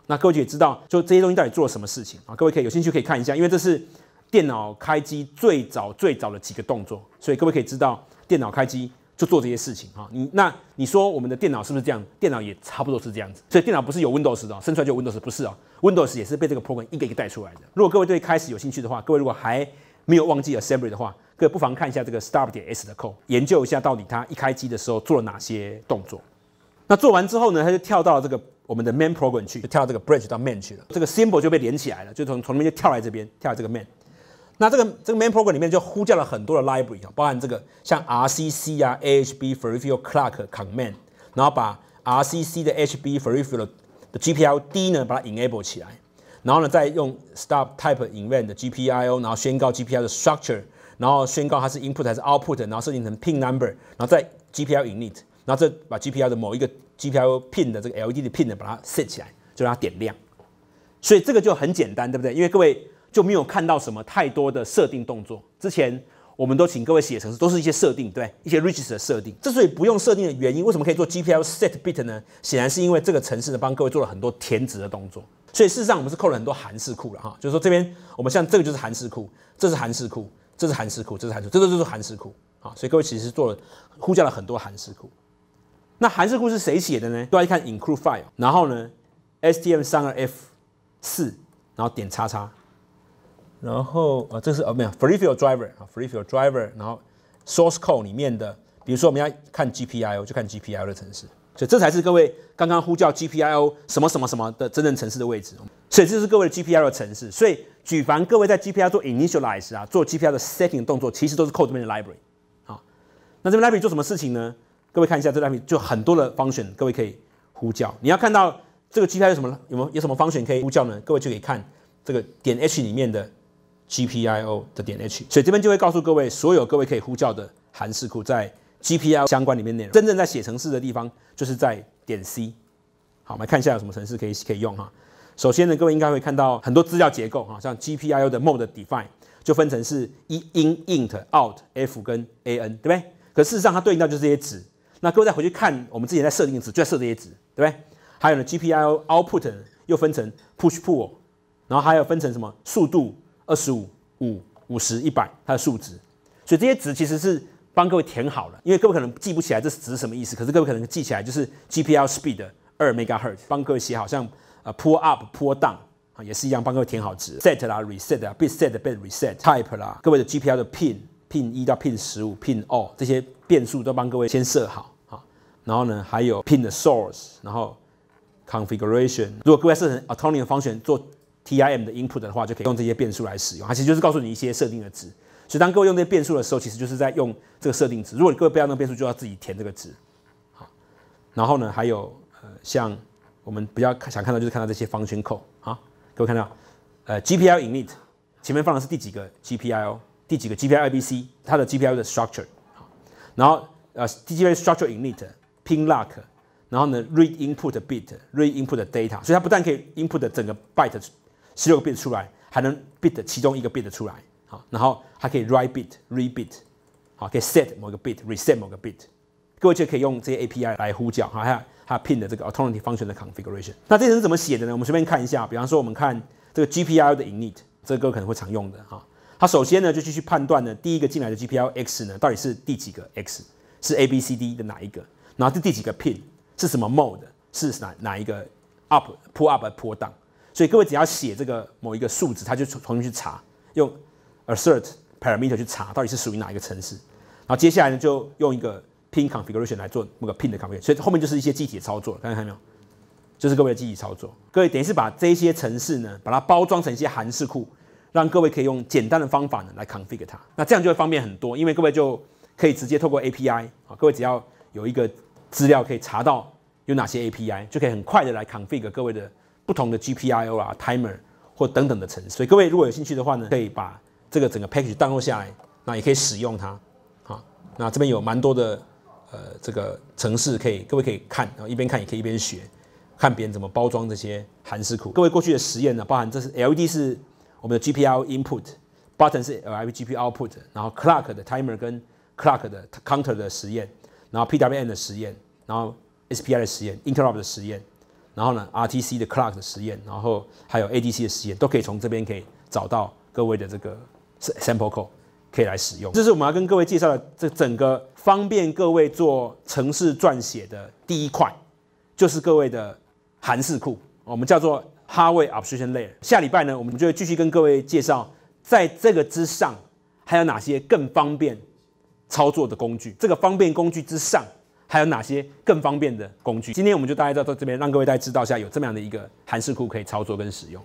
Speaker 1: 那各位也知道，就这些东西到底做了什么事情啊？各位可以有兴趣可以看一下，因为这是电脑开机最早最早的几个动作，所以各位可以知道电脑开机就做这些事情啊。你那你说我们的电脑是不是这样？电脑也差不多是这样子。所以电脑不是有 Windows 的生出来就 Windows，不是啊。Windows 也是被这个 program 一个一个带出来的。如果各位对开始有兴趣的话，各位如果还没有忘记 Assembly 的话，各位不妨看一下这个 s t a r 点 s 的 code，研究一下到底它一开机的时候做了哪些动作。那做完之后呢，它就跳到了这个我们的 main program 去，就跳到这个 bridge 到 main 去了。这个 symbol 就被连起来了，就从从那边跳来这边，跳到这个 main。那这个这个 main program 里面就呼叫了很多的 library，包含这个像 RCC 啊、AHB、f e r i f i e r a l Clock Command，然后把 RCC 的 h b f e r i f i e r a l 的 GPLD 呢，把它 enable 起来。然后呢，再用 stop type n v e n t GPIO，然后宣告 GPIO 的 structure，然后宣告它是 input 还是 output，然后设定成 pin number，然后再 GPIO init，然后这把 GPIO 的某一个 GPIO pin 的这个 LED 的 pin 呢，把它 set 起来，就让它点亮。所以这个就很简单，对不对？因为各位就没有看到什么太多的设定动作。之前我们都请各位写程式，都是一些设定，对，一些 register 的设定。之所以不用设定的原因，为什么可以做 GPIO set bit 呢？显然是因为这个程式呢，帮各位做了很多填值的动作。所以事实上，我们是扣了很多韩式库了哈。就是说，这边我们像这个就是韩式库，这是韩式库，这是韩式库，这是韩式，这都就是韩式库啊。所以各位其实做了呼叫了很多韩式库。那韩式库是谁写的呢？都要看 include file，然后呢，STM32F4，然后点叉叉，然后啊，这是没有 f r e e f i e l d driver 啊 f r e e f i e l d driver，然后 source code 里面的，比如说我们要看 GPIO，就看 GPIO 的程式。所以这才是各位刚刚呼叫 GPIO 什么什么什么的真正城市的位置。所以这是各位的 GPIO 的城市。所以举凡各位在 GPIO 做 initialize 啊，做 GPIO 的 setting 动作，其实都是扣这边的 library。好，那这边 library 做什么事情呢？各位看一下这 library 就很多的 function，各位可以呼叫。你要看到这个 GPIO 有什么？有没有有什么 function 可以呼叫呢？各位就可以看这个点 h 里面的 GPIO 的点 h。所以这边就会告诉各位，所有各位可以呼叫的函数库在。G P I O 相关里面内容，真正在写程式的地方就是在点 C。好，我们看一下有什么程式可以可以用哈。首先呢，各位应该会看到很多资料结构哈，像 G P I O 的 mode define 就分成是一 in int out f 跟 an，对不对？可事实上它对应到就是这些值。那各位再回去看我们之前在设定值，就在设这些值，对不对？还有呢，G P I O output 又分成 push pull，然后还有分成什么速度二十五、五五十一百它的数值。所以这些值其实是。帮各位填好了，因为各位可能记不起来这值什么意思，可是各位可能记起来就是 G P L speed 二 mega hertz，帮各位写好像呃 pull up pull down 啊，也是一样帮各位填好值 set 啦 reset 啊被 set b i 被 reset type 啦，各位的 G P L 的 pin pin 一到 pin 十五 pin 二这些变数都帮各位先设好啊，然后呢还有 pin 的 source 然后 configuration，如果各位设成 autonomous 方选做 T I M 的 input 的话，就可以用这些变数来使用，它其实就是告诉你一些设定的值。所以当各位用这些变数的时候，其实就是在用这个设定值。如果你各位不要那个变数，就要自己填这个值。好，然后呢，还有呃，像我们比较想看到，就是看到这些方圈扣啊。各位看到，呃，GPIO init 前面放的是第几个 GPIO，第几个 GPIOB、C，它的 GPIO 的 structure。好，然后呃，GPIO structure init pin lock，然后呢，read input bit，read input data。所以它不但可以 input 整个 byte 十六 bit 出来，还能 bit 其中一个 bit 出来。然后还可以 write bit, read bit，好，可以 set 某个 bit, reset 某个 bit，各位就可以用这些 API 来呼叫，好，还有它 pin 的这个 alternative 的 configuration。那这是怎么写的呢？我们随便看一下，比方说我们看这个 GPIO 的 init，这个可能会常用的哈。它首先呢就去去判断呢，第一个进来的 GPIO X 呢到底是第几个 X，是 A B C D 的哪一个？然后是第几个 pin 是什么 mode，是哪哪一个 up pull up 还是 pull down？所以各位只要写这个某一个数字，它就重重新去查用。assert parameter 去查到底是属于哪一个城市，然后接下来呢就用一个 pin configuration 来做那个 pin 的 config，u r a t i o n 所以后面就是一些具体的操作，大家看到没有？就是各位的具体操作，各位等于是把这些城市呢，把它包装成一些函式库，让各位可以用简单的方法呢来 config 它，那这样就会方便很多，因为各位就可以直接透过 API，啊，各位只要有一个资料可以查到有哪些 API，就可以很快的来 config 各位的不同的 GPIO 啊、timer 或等等的城市。所以各位如果有兴趣的话呢，可以把这个整个 package 落下来，那也可以使用它，好，那这边有蛮多的呃这个城市可以各位可以看，然后一边看也可以一边学，看别人怎么包装这些韩式库。各位过去的实验呢，包含这是 LED 是我们的 g p l input button 是 l i b g p o output，然后 clock 的 timer 跟 clock 的 counter 的实验，然后 PWM 的实验，然后 SPI 的实验，Interrupt 的实验，然后呢 RTC 的 clock 的实验，然后还有 ADC 的实验，都可以从这边可以找到各位的这个。Sample code 可以来使用，这是我们要跟各位介绍的，这整个方便各位做城市撰写的第一块，就是各位的韩式库，我们叫做 h a r d w a y Abstraction Layer。下礼拜呢，我们就会继续跟各位介绍，在这个之上还有哪些更方便操作的工具，这个方便工具之上还有哪些更方便的工具。今天我们就大概到到这边，让各位大家知道一下有这么样的一个韩式库可以操作跟使用。